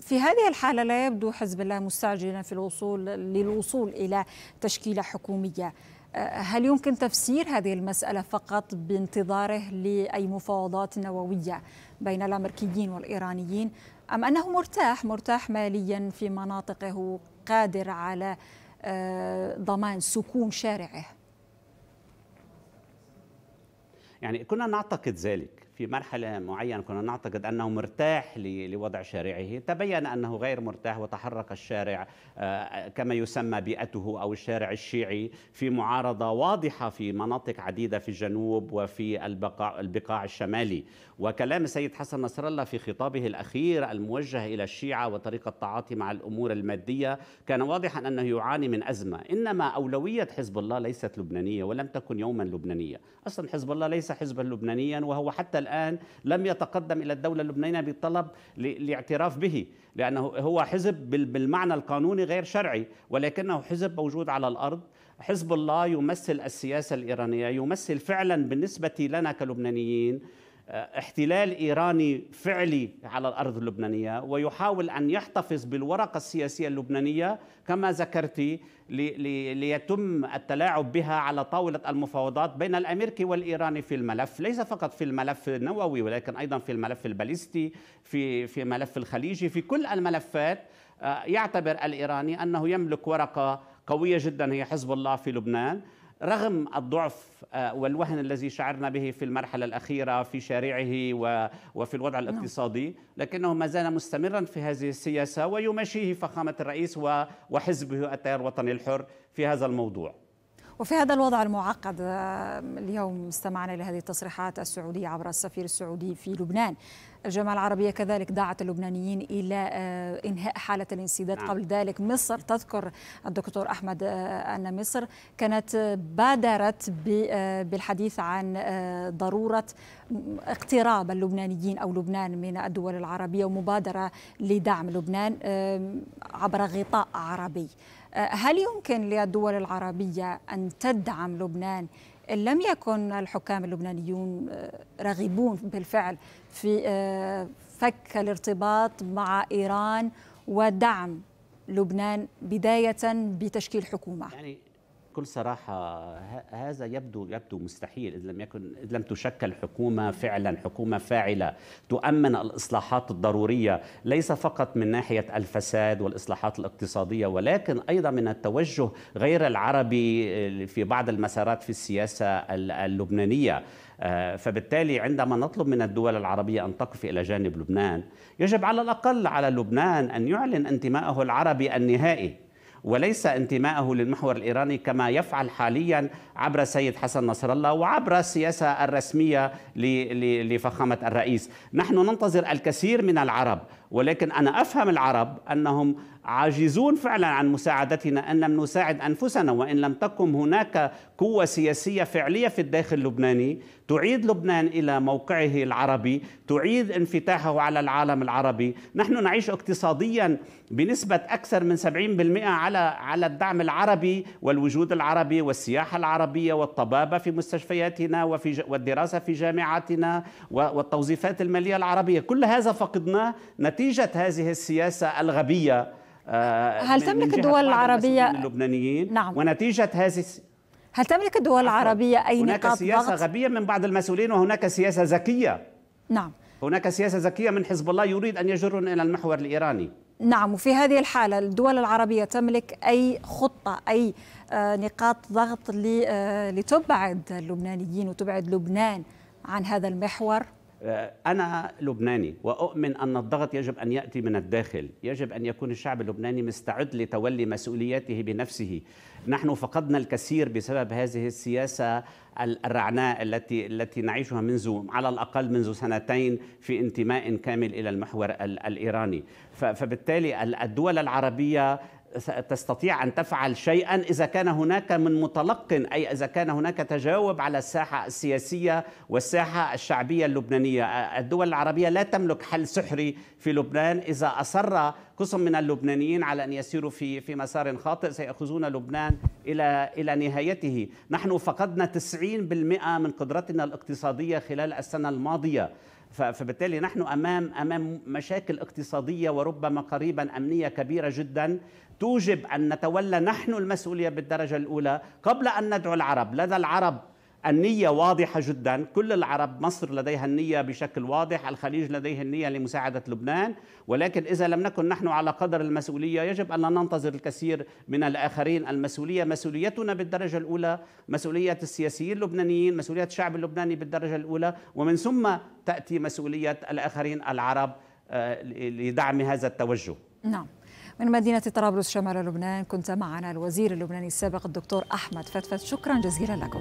في هذه الحالة لا يبدو حزب الله مستعجلا في الوصول للوصول إلى تشكيلة حكومية هل يمكن تفسير هذه المسألة فقط بانتظاره لأي مفاوضات نووية بين الأمريكيين والإيرانيين أم أنه مرتاح مرتاح ماليا في مناطقه قادر على آه، ضمان سكون شارعه يعني كنا نعتقد ذلك في مرحلة معينة كنا نعتقد أنه مرتاح لوضع شارعه تبين أنه غير مرتاح وتحرك الشارع آه، كما يسمى بيئته أو الشارع الشيعي في معارضة واضحة في مناطق عديدة في الجنوب وفي البقاع, البقاع الشمالي وكلام السيد حسن نصر الله في خطابه الأخير الموجه إلى الشيعة وطريقة التعاطي مع الأمور المادية كان واضحا أنه يعاني من أزمة إنما أولوية حزب الله ليست لبنانية ولم تكن يوما لبنانية أصلا حزب الله ليس حزبا لبنانيا وهو حتى الآن لم يتقدم إلى الدولة اللبنانية بطلب الاعتراف به لأنه هو حزب بالمعنى القانوني غير شرعي ولكنه حزب موجود على الأرض حزب الله يمثل السياسة الإيرانية يمثل فعلا بالنسبة لنا كلبنانيين احتلال ايراني فعلي على الارض اللبنانيه ويحاول ان يحتفظ بالورقه السياسيه اللبنانيه كما ذكرت ليتم التلاعب بها على طاوله المفاوضات بين الامريكي والايراني في الملف، ليس فقط في الملف النووي ولكن ايضا في الملف الباليستي، في في ملف الخليجي، في كل الملفات آه، يعتبر الايراني انه يملك ورقه قويه جدا هي حزب الله في لبنان رغم الضعف آه، والوهن الذي شعرنا به في المرحلة الأخيرة في شارعه وفي الوضع نعم. الاقتصادي لكنه ما زال مستمرا في هذه السياسة ويمشيه فخامة الرئيس وحزبه التيار الوطني الحر في هذا الموضوع وفي هذا الوضع المعقد آه، اليوم استمعنا إلى هذه التصريحات السعودية عبر السفير السعودي في لبنان الجامعة العربية كذلك دعت اللبنانيين إلى آه، إنهاء حالة الانسداد نعم. قبل ذلك مصر تذكر الدكتور أحمد آه، أن مصر كانت بادرت آه، بالحديث عن ضرورة اقتراب اللبنانيين أو لبنان من الدول العربية ومبادرة لدعم لبنان عبر غطاء عربي هل يمكن للدول العربية أن تدعم لبنان لم يكن الحكام اللبنانيون آه، راغبون بالفعل في آه، فك الارتباط مع إيران ودعم لبنان بداية بتشكيل حكومة يعني بكل صراحة هذا يبدو يبدو مستحيل إذا لم يكن إذ لم تشكل حكومة فعلا حكومة فاعلة تؤمن الإصلاحات الضرورية ليس فقط من ناحية الفساد والإصلاحات الاقتصادية ولكن أيضا من التوجه غير العربي آه، في بعض المسارات في السياسة اللبنانية آه، فبالتالي عندما نطلب من الدول العربية أن تقف إلى جانب لبنان يجب على الأقل على لبنان أن يعلن انتمائه العربي النهائي وليس انتمائه للمحور الإيراني كما يفعل حاليا عبر السيد حسن نصر الله وعبر السياسة الرسمية لفخامة الرئيس نحن ننتظر الكثير من العرب ولكن أنا أفهم العرب أنهم عاجزون فعلا عن مساعدتنا ان لم نساعد انفسنا وان لم تكن هناك قوه سياسيه فعليه في الداخل اللبناني تعيد لبنان الى موقعه العربي، تعيد انفتاحه على العالم العربي، نحن نعيش اقتصاديا بنسبه اكثر من 70% على على الدعم العربي والوجود العربي والسياحه العربيه والطبابه في مستشفياتنا وفي والدراسه في جامعاتنا والتوظيفات الماليه العربيه، كل هذا فقدناه نتيجه نتيجة هذه السياسة الغبية آه، هل تملك الدول العربية اللبنانيين نعم. ونتيجة هذه هل تملك الدول العربية أي هناك نقاط سياسة ضغط؟ غبية من بعض المسؤولين وهناك سياسة ذكية نعم هناك سياسة ذكية من حزب الله يريد أن يجرهم إلى المحور الإيراني نعم وفي هذه الحالة الدول العربية تملك أي خطة أي آه، نقاط ضغط آه، لتبعد اللبنانيين وتبعد لبنان عن هذا المحور آه، أنا لبناني وأؤمن أن الضغط يجب أن يأتي من الداخل يجب أن يكون الشعب اللبناني مستعد لتولي مسؤولياته بنفسه نحن فقدنا الكثير بسبب هذه السياسة الرعناء التي التي نعيشها منذ على الاقل منذ سنتين في انتماء كامل الى المحور الايراني فبالتالي الدول العربيه تستطيع ان تفعل شيئا اذا كان هناك من متلق اي اذا كان هناك تجاوب على الساحه السياسيه والساحه الشعبيه اللبنانيه، الدول العربيه لا تملك حل سحري في لبنان اذا اصر قسم من اللبنانيين على ان يسيروا في في مسار خاطئ سيأخذون لبنان الى الى نهايته، نحن فقدنا 90% من قدرتنا الاقتصاديه خلال السنه الماضيه. فبالتالي نحن امام امام مشاكل اقتصاديه وربما قريبا امنيه كبيره جدا توجب ان نتولى نحن المسؤوليه بالدرجه الاولى قبل ان ندعو العرب لدى العرب النية واضحة جدا كل العرب مصر لديها النية بشكل واضح الخليج لديه النية لمساعدة لبنان ولكن إذا لم نكن نحن على قدر المسؤولية يجب أن لا ننتظر الكثير من الآخرين المسؤولية مسؤوليتنا بالدرجة الأولى مسؤولية السياسيين اللبنانيين مسؤولية الشعب اللبناني بالدرجة الأولى ومن ثم تأتي مسؤولية الآخرين العرب آه، لدعم هذا التوجه نعم من مدينة طرابلس شمال لبنان كنت معنا الوزير اللبناني السابق الدكتور أحمد فتفت شكرا جزيلا لكم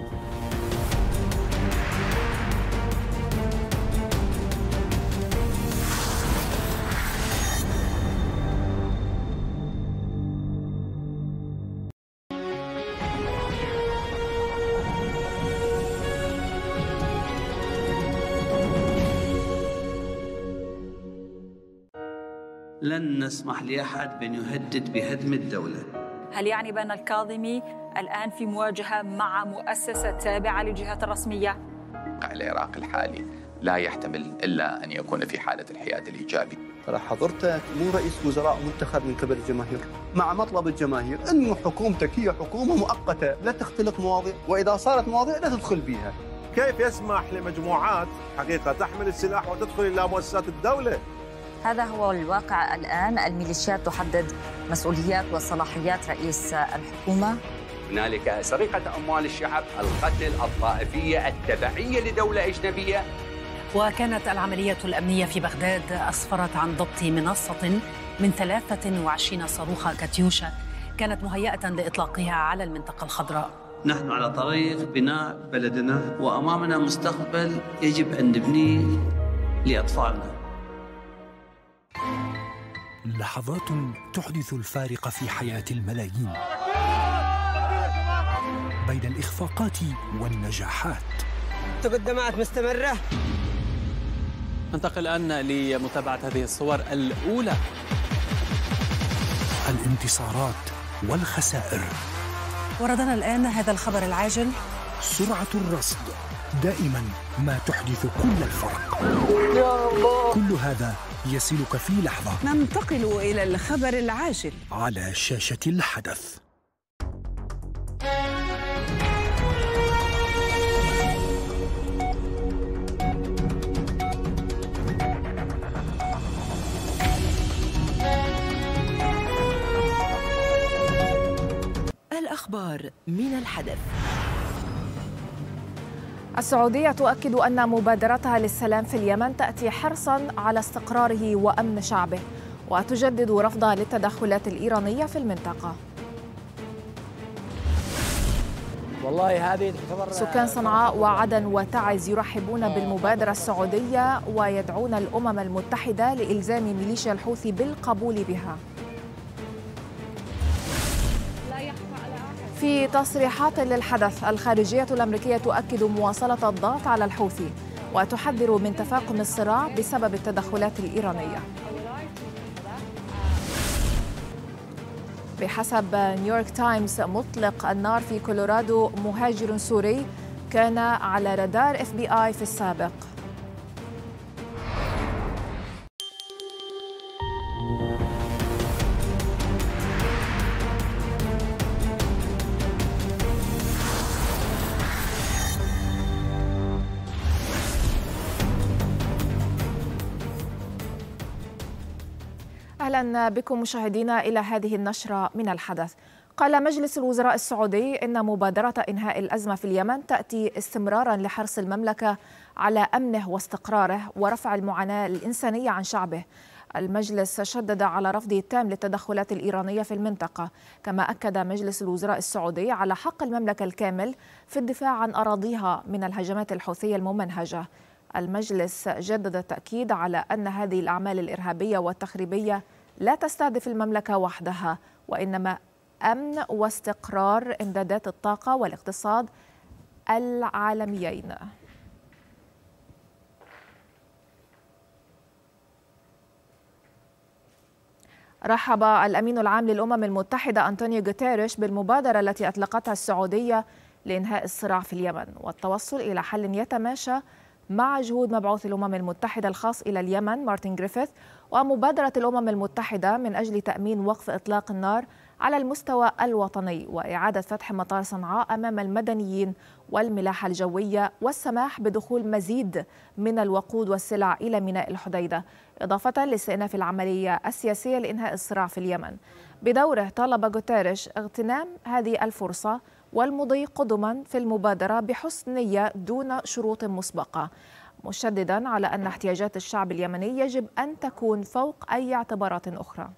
لن نسمح لأحد بأن يهدد بهدم الدولة هل يعني بأن الكاظمي الآن في مواجهة مع مؤسسة تابعة للجهات الرسمية؟ العراق الحالي لا يحتمل إلا أن يكون في حالة الحياد الإيجابي ترى حضرتك مو رئيس وزراء منتخب من قبل الجماهير مع مطلب الجماهير أنه حكومتك هي حكومة مؤقتة لا تختلق مواضيع وإذا صارت مواضيع لا تدخل بيها كيف يسمح لمجموعات حقيقة تحمل السلاح وتدخل إلى مؤسسات الدولة هذا هو الواقع الآن الميليشيات تحدد مسؤوليات وصلاحيات رئيس الحكومة هنالك سرقة أموال الشعب القتل الطائفية التبعية لدولة أجنبية وكانت العملية الأمنية في بغداد أسفرت عن ضبط منصة من 23 صاروخ كاتيوشا كانت مهيئة لإطلاقها على المنطقة الخضراء نحن على طريق بناء بلدنا وأمامنا مستقبل يجب أن نبنيه لأطفالنا لحظات تحدث الفارق في حياة الملايين بين الإخفاقات والنجاحات تقدمات مستمرة ننتقل الآن لمتابعة هذه الصور الأولى الانتصارات والخسائر وردنا الآن هذا الخبر العاجل سرعة الرصد دائما ما تحدث كل الفرق يا الله كل هذا يصلك في لحظة ننتقل إلى الخبر العاجل على شاشة الحدث الأخبار من الحدث السعودية تؤكد أن مبادرتها للسلام في اليمن تأتي حرصا على استقراره وأمن شعبه وتجدد رفضها للتدخلات الإيرانية في المنطقة والله هذه تعتبر سكان صنعاء وعدن وتعز يرحبون آه، بالمبادرة السعودية ويدعون الأمم المتحدة لإلزام ميليشيا الحوثي بالقبول بها في تصريحات للحدث الخارجية الأمريكية تؤكد مواصلة الضغط على الحوثي وتحذر من تفاقم الصراع بسبب التدخلات الإيرانية بحسب نيويورك تايمز مطلق النار في كولورادو مهاجر سوري كان على رادار اف بي اي في السابق أهلا بكم مشاهدينا إلى هذه النشرة من الحدث قال مجلس الوزراء السعودي إن مبادرة إنهاء الأزمة في اليمن تأتي استمرارا لحرص المملكة على أمنه واستقراره ورفع المعاناة الإنسانية عن شعبه المجلس شدد على رفضه التام للتدخلات الإيرانية في المنطقة كما أكد مجلس الوزراء السعودي على حق المملكة الكامل في الدفاع عن أراضيها من الهجمات الحوثية الممنهجة المجلس جدد التأكيد على أن هذه الأعمال الإرهابية والتخريبية لا تستهدف المملكة وحدها وإنما أمن واستقرار إمدادات الطاقة والاقتصاد العالميين رحب الأمين العام للأمم المتحدة أنطونيو غوتيريش بالمبادرة التي أطلقتها السعودية لإنهاء الصراع في اليمن والتوصل إلى حل يتماشى مع جهود مبعوث الأمم المتحدة الخاص إلى اليمن مارتن جريفيث ومبادرة الأمم المتحدة من أجل تأمين وقف إطلاق النار على المستوى الوطني وإعادة فتح مطار صنعاء أمام المدنيين والملاحة الجوية والسماح بدخول مزيد من الوقود والسلع إلى ميناء الحديدة إضافة لاستئناف العملية السياسية لإنهاء الصراع في اليمن بدوره طالب غوتيريش اغتنام هذه الفرصة والمضي قدما في المبادرة بحسن نية دون شروط مسبقة مشددا على أن احتياجات الشعب اليمني يجب أن تكون فوق أي اعتبارات أخرى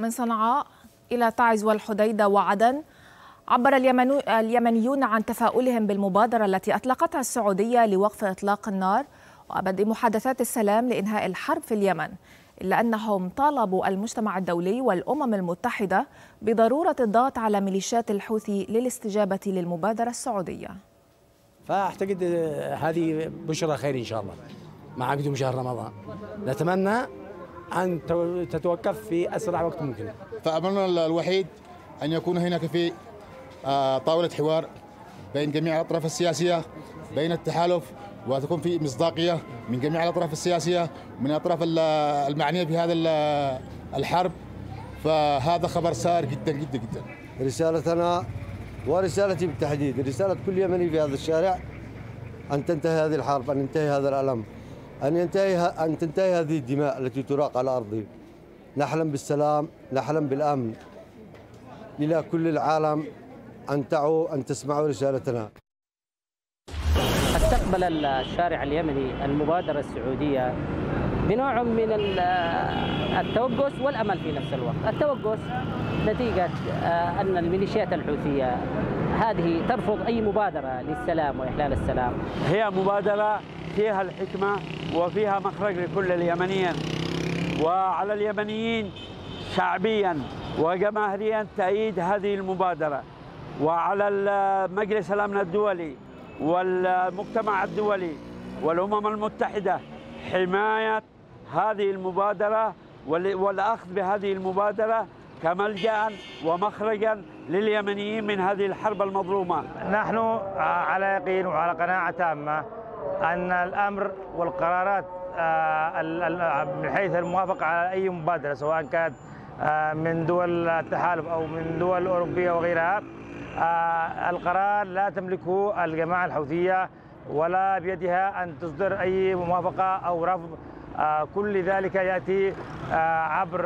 من صنعاء إلى تعز والحديدة وعدن عبر اليمنيون عن تفاؤلهم بالمبادرة التي أطلقتها السعودية لوقف إطلاق النار وبدء محادثات السلام لإنهاء الحرب في اليمن إلا أنهم طالبوا المجتمع الدولي والأمم المتحدة بضرورة الضغط على ميليشيات الحوثي للاستجابة للمبادرة السعودية فأعتقد هذه بشرة خير إن شاء الله مع قدوم شهر رمضان نتمنى أن تتوقف في أسرع وقت ممكن فامرنا الوحيد أن يكون هناك في آه، طاولة حوار بين جميع الأطراف السياسية بين التحالف وتكون في مصداقية من جميع الأطراف السياسية من الأطراف المعنية بهذا الحرب فهذا خبر سار جدا جدا جدا رسالتنا ورسالتي بالتحديد رسالة كل يمني في هذا الشارع أن تنتهي هذه الحرب أن ينتهي هذا الألم أن ينتهي أن تنتهي هذه الدماء التي تراق على أرضه نحلم بالسلام نحلم بالأمن إلى كل العالم أن تعوا أن تسمعوا رسالتنا استقبل الشارع اليمني المبادرة السعودية بنوع من التوقس والأمل في نفس الوقت التوقس نتيجة آه، أن الميليشيات الحوثية هذه ترفض أي مبادرة للسلام وإحلال السلام هي مبادرة فيها الحكمة وفيها مخرج لكل اليمنيين وعلى اليمنيين شعبيا وجماهيريا تأييد هذه المبادرة وعلى مجلس الأمن الدولي والمجتمع الدولي والأمم المتحدة حماية هذه المبادرة والأخذ بهذه المبادرة كملجأ ومخرجا لليمنيين من هذه الحرب المظلومة نحن على يقين وعلى قناعة تامة ان الامر والقرارات آه، من حيث الموافقه على اي مبادره سواء كانت آه، من دول التحالف او من دول اوروبيه وغيرها آه، القرار لا تملكه الجماعه الحوثيه ولا بيدها ان تصدر اي موافقه او رفض كل ذلك ياتي عبر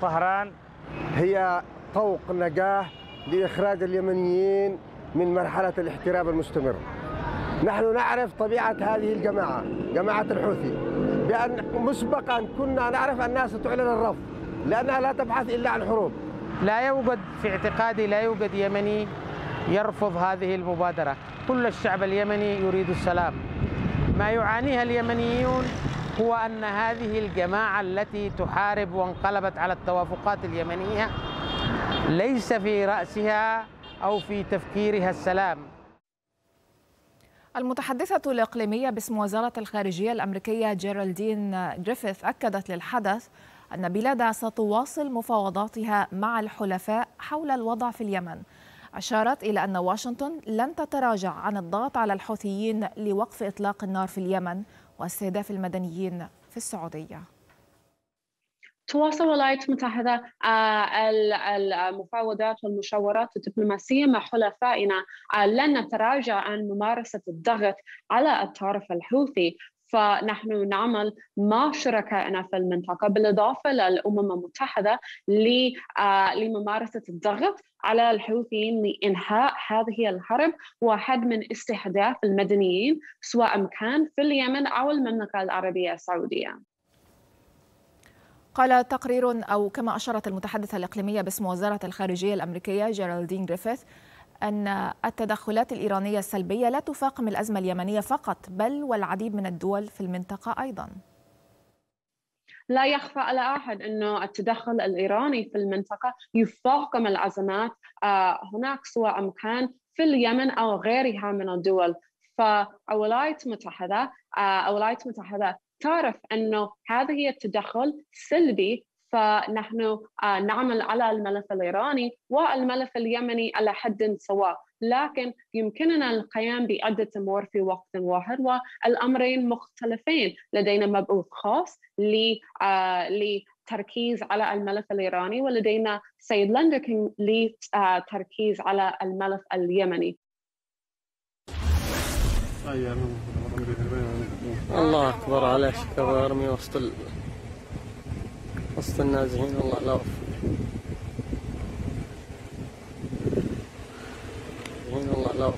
طهران هي طوق نجاح لاخراج اليمنيين من مرحله الاحتراب المستمر نحن نعرف طبيعة هذه الجماعة جماعة الحوثي بأن مسبقا كنا نعرف الناس تعلن الرفض لأنها لا تبحث إلا عن حروب لا يوجد في اعتقادي لا يوجد يمني يرفض هذه المبادرة كل الشعب اليمني يريد السلام ما يعانيها اليمنيون هو أن هذه الجماعة التي تحارب وانقلبت على التوافقات اليمنية ليس في رأسها أو في تفكيرها السلام المتحدثة الإقليمية باسم وزارة الخارجية الأمريكية جيرالدين جريفيث أكدت للحدث أن بلادها ستواصل مفاوضاتها مع الحلفاء حول الوضع في اليمن أشارت إلى أن واشنطن لن تتراجع عن الضغط على الحوثيين لوقف إطلاق النار في اليمن واستهداف المدنيين في السعودية تواصل الولايات المتحدة المفاوضات والمشاورات الدبلوماسية مع حلفائنا آه، لن نتراجع عن ممارسة الضغط على الطرف الحوثي فنحن نعمل مع شركائنا في المنطقة بالإضافة للأمم المتحدة آه، لممارسة الضغط على الحوثيين لإنهاء هذه الحرب وحد من استهداف المدنيين سواء كان في اليمن أو المملكة العربية السعودية قال تقرير أو كما أشارت المتحدثة الإقليمية باسم وزارة الخارجية الأمريكية جيرالدين جريفيث أن التدخلات الإيرانية السلبية لا تفاقم الأزمة اليمنية فقط بل والعديد من الدول في المنطقة أيضاً لا يخفى على احد انه التدخل الايراني في المنطقه يفاقم الازمات آه، هناك سواء كان في اليمن او غيرها من الدول فالولايات المتحده الولايات آه، المتحده تعرف انه هذا هي التدخل سلبي فنحن آه، نعمل على الملف الايراني والملف اليمني على حد سواء لكن يمكننا القيام بعدة أمور في وقت واحد والأمرين مختلفين لدينا مبعوث خاص آه، لتركيز على الملف الإيراني ولدينا سيد لندكين لتركيز آه، على الملف اليمني الله أكبر على شكل ارمي وسط ال... وسط النازحين الله لا وفق الله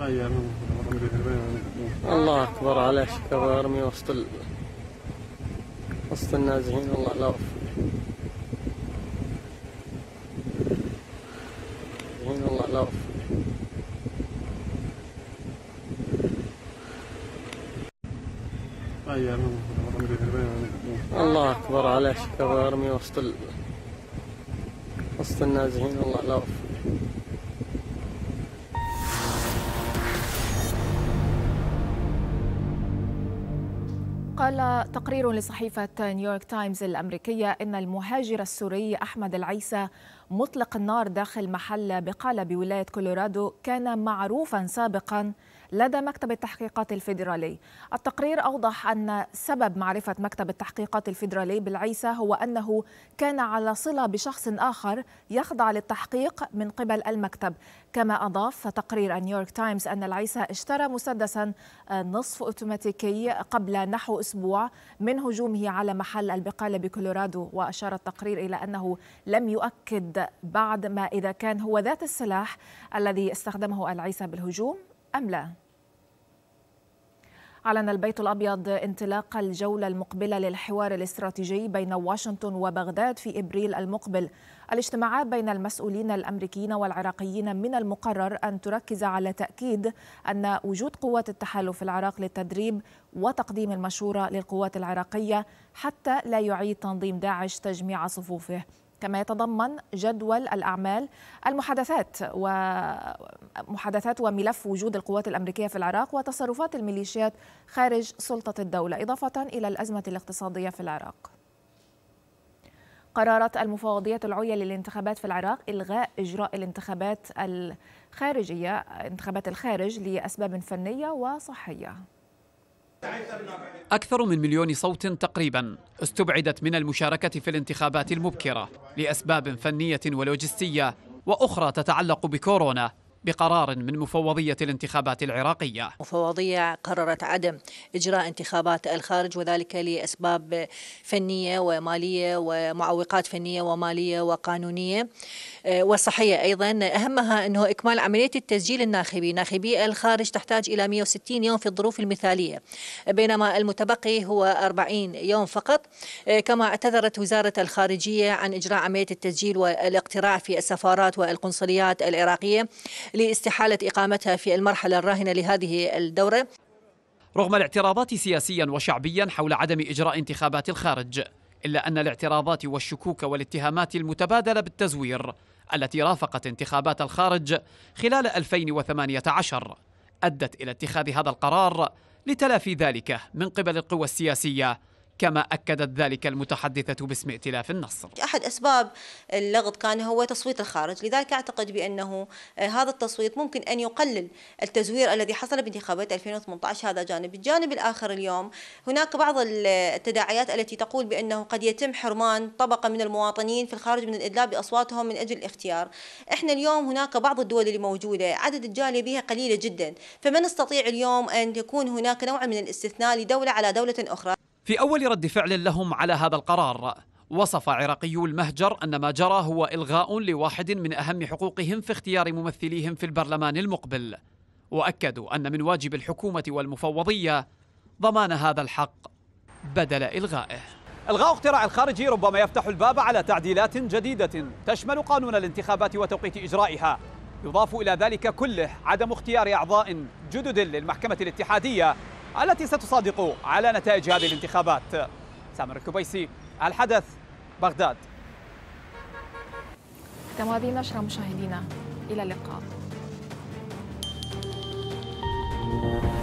لا الله أكبر على شكل ارمي وسط ال... وسط النازحين الله لا وفق وين الله لا الله أكبر على شكوى أرمي وسط ال... وسط النازحين الله لا وفق قال تقرير لصحيفة نيويورك تايمز الأمريكية أن المهاجر السوري أحمد العيسى مطلق النار داخل محل بقالة بولاية كولورادو كان معروفا سابقا لدى مكتب التحقيقات الفيدرالي التقرير أوضح أن سبب معرفة مكتب التحقيقات الفيدرالي بالعيسى هو أنه كان على صلة بشخص آخر يخضع للتحقيق من قبل المكتب كما أضاف تقرير نيويورك تايمز أن العيسى اشترى مسدسا آه، نصف أوتوماتيكي قبل نحو أسبوع من هجومه على محل البقالة بكولورادو وأشار التقرير إلى أنه لم يؤكد بعد ما إذا كان هو ذات السلاح الذي استخدمه العيسى بالهجوم أم لا؟ أعلن البيت الأبيض انطلاق الجولة المقبلة للحوار الاستراتيجي بين واشنطن وبغداد في إبريل المقبل الاجتماعات بين المسؤولين الأمريكيين والعراقيين من المقرر أن تركز على تأكيد أن وجود قوات التحالف في العراق للتدريب وتقديم المشورة للقوات العراقية حتى لا يعيد تنظيم داعش تجميع صفوفه كما يتضمن جدول الأعمال المحادثات ومحادثات وملف وجود القوات الأمريكية في العراق وتصرفات الميليشيات خارج سلطة الدولة إضافة إلى الأزمة الاقتصادية في العراق قررت المفوضية العليا للانتخابات في العراق إلغاء إجراء الانتخابات الخارجية انتخابات الخارج لأسباب فنية وصحية أكثر من مليون صوت تقريبا استبعدت من المشاركة في الانتخابات المبكرة لأسباب فنية ولوجستية وأخرى تتعلق بكورونا بقرار من مفوضية الانتخابات العراقية مفوضية قررت عدم إجراء انتخابات الخارج وذلك لأسباب فنية ومالية ومعوقات فنية ومالية وقانونية آه، وصحية أيضا أهمها أنه إكمال عملية التسجيل الناخبي ناخبي الخارج تحتاج إلى 160 يوم في الظروف المثالية بينما المتبقي هو 40 يوم فقط آه، كما اعتذرت وزارة الخارجية عن إجراء عملية التسجيل والاقتراع في السفارات والقنصليات العراقية لاستحالة إقامتها في المرحلة الراهنة لهذه الدورة رغم الاعتراضات سياسيا وشعبيا حول عدم إجراء انتخابات الخارج إلا أن الاعتراضات والشكوك والاتهامات المتبادلة بالتزوير التي رافقت انتخابات الخارج خلال 2018 أدت إلى اتخاذ هذا القرار لتلافي ذلك من قبل القوى السياسية كما أكدت ذلك المتحدثة باسم ائتلاف النصر أحد أسباب اللغط كان هو تصويت الخارج لذلك أعتقد بأنه آه، هذا التصويت ممكن أن يقلل التزوير الذي حصل بانتخابات 2018 هذا جانب الجانب الآخر اليوم هناك بعض التداعيات التي تقول بأنه قد يتم حرمان طبقة من المواطنين في الخارج من الإدلاء بأصواتهم من أجل الاختيار إحنا اليوم هناك بعض الدول اللي موجودة عدد الجالية بها قليلة جدا فما نستطيع اليوم أن يكون هناك نوع من الاستثناء لدولة على دولة أخرى في أول رد فعل لهم على هذا القرار وصف عراقيو المهجر أن ما جرى هو إلغاء لواحد من أهم حقوقهم في اختيار ممثليهم في البرلمان المقبل وأكدوا أن من واجب الحكومة والمفوضية ضمان هذا الحق بدل إلغائه الغاء اقتراع الخارجي ربما يفتح الباب على تعديلات جديدة تشمل قانون الانتخابات وتوقيت إجرائها يضاف إلى ذلك كله عدم اختيار أعضاء جدد للمحكمة الاتحادية التي ستصادق على نتائج هذه الانتخابات سامر الكبيسي الحدث بغداد تم هذه النشرة مشاهدينا إلى اللقاء Thank you.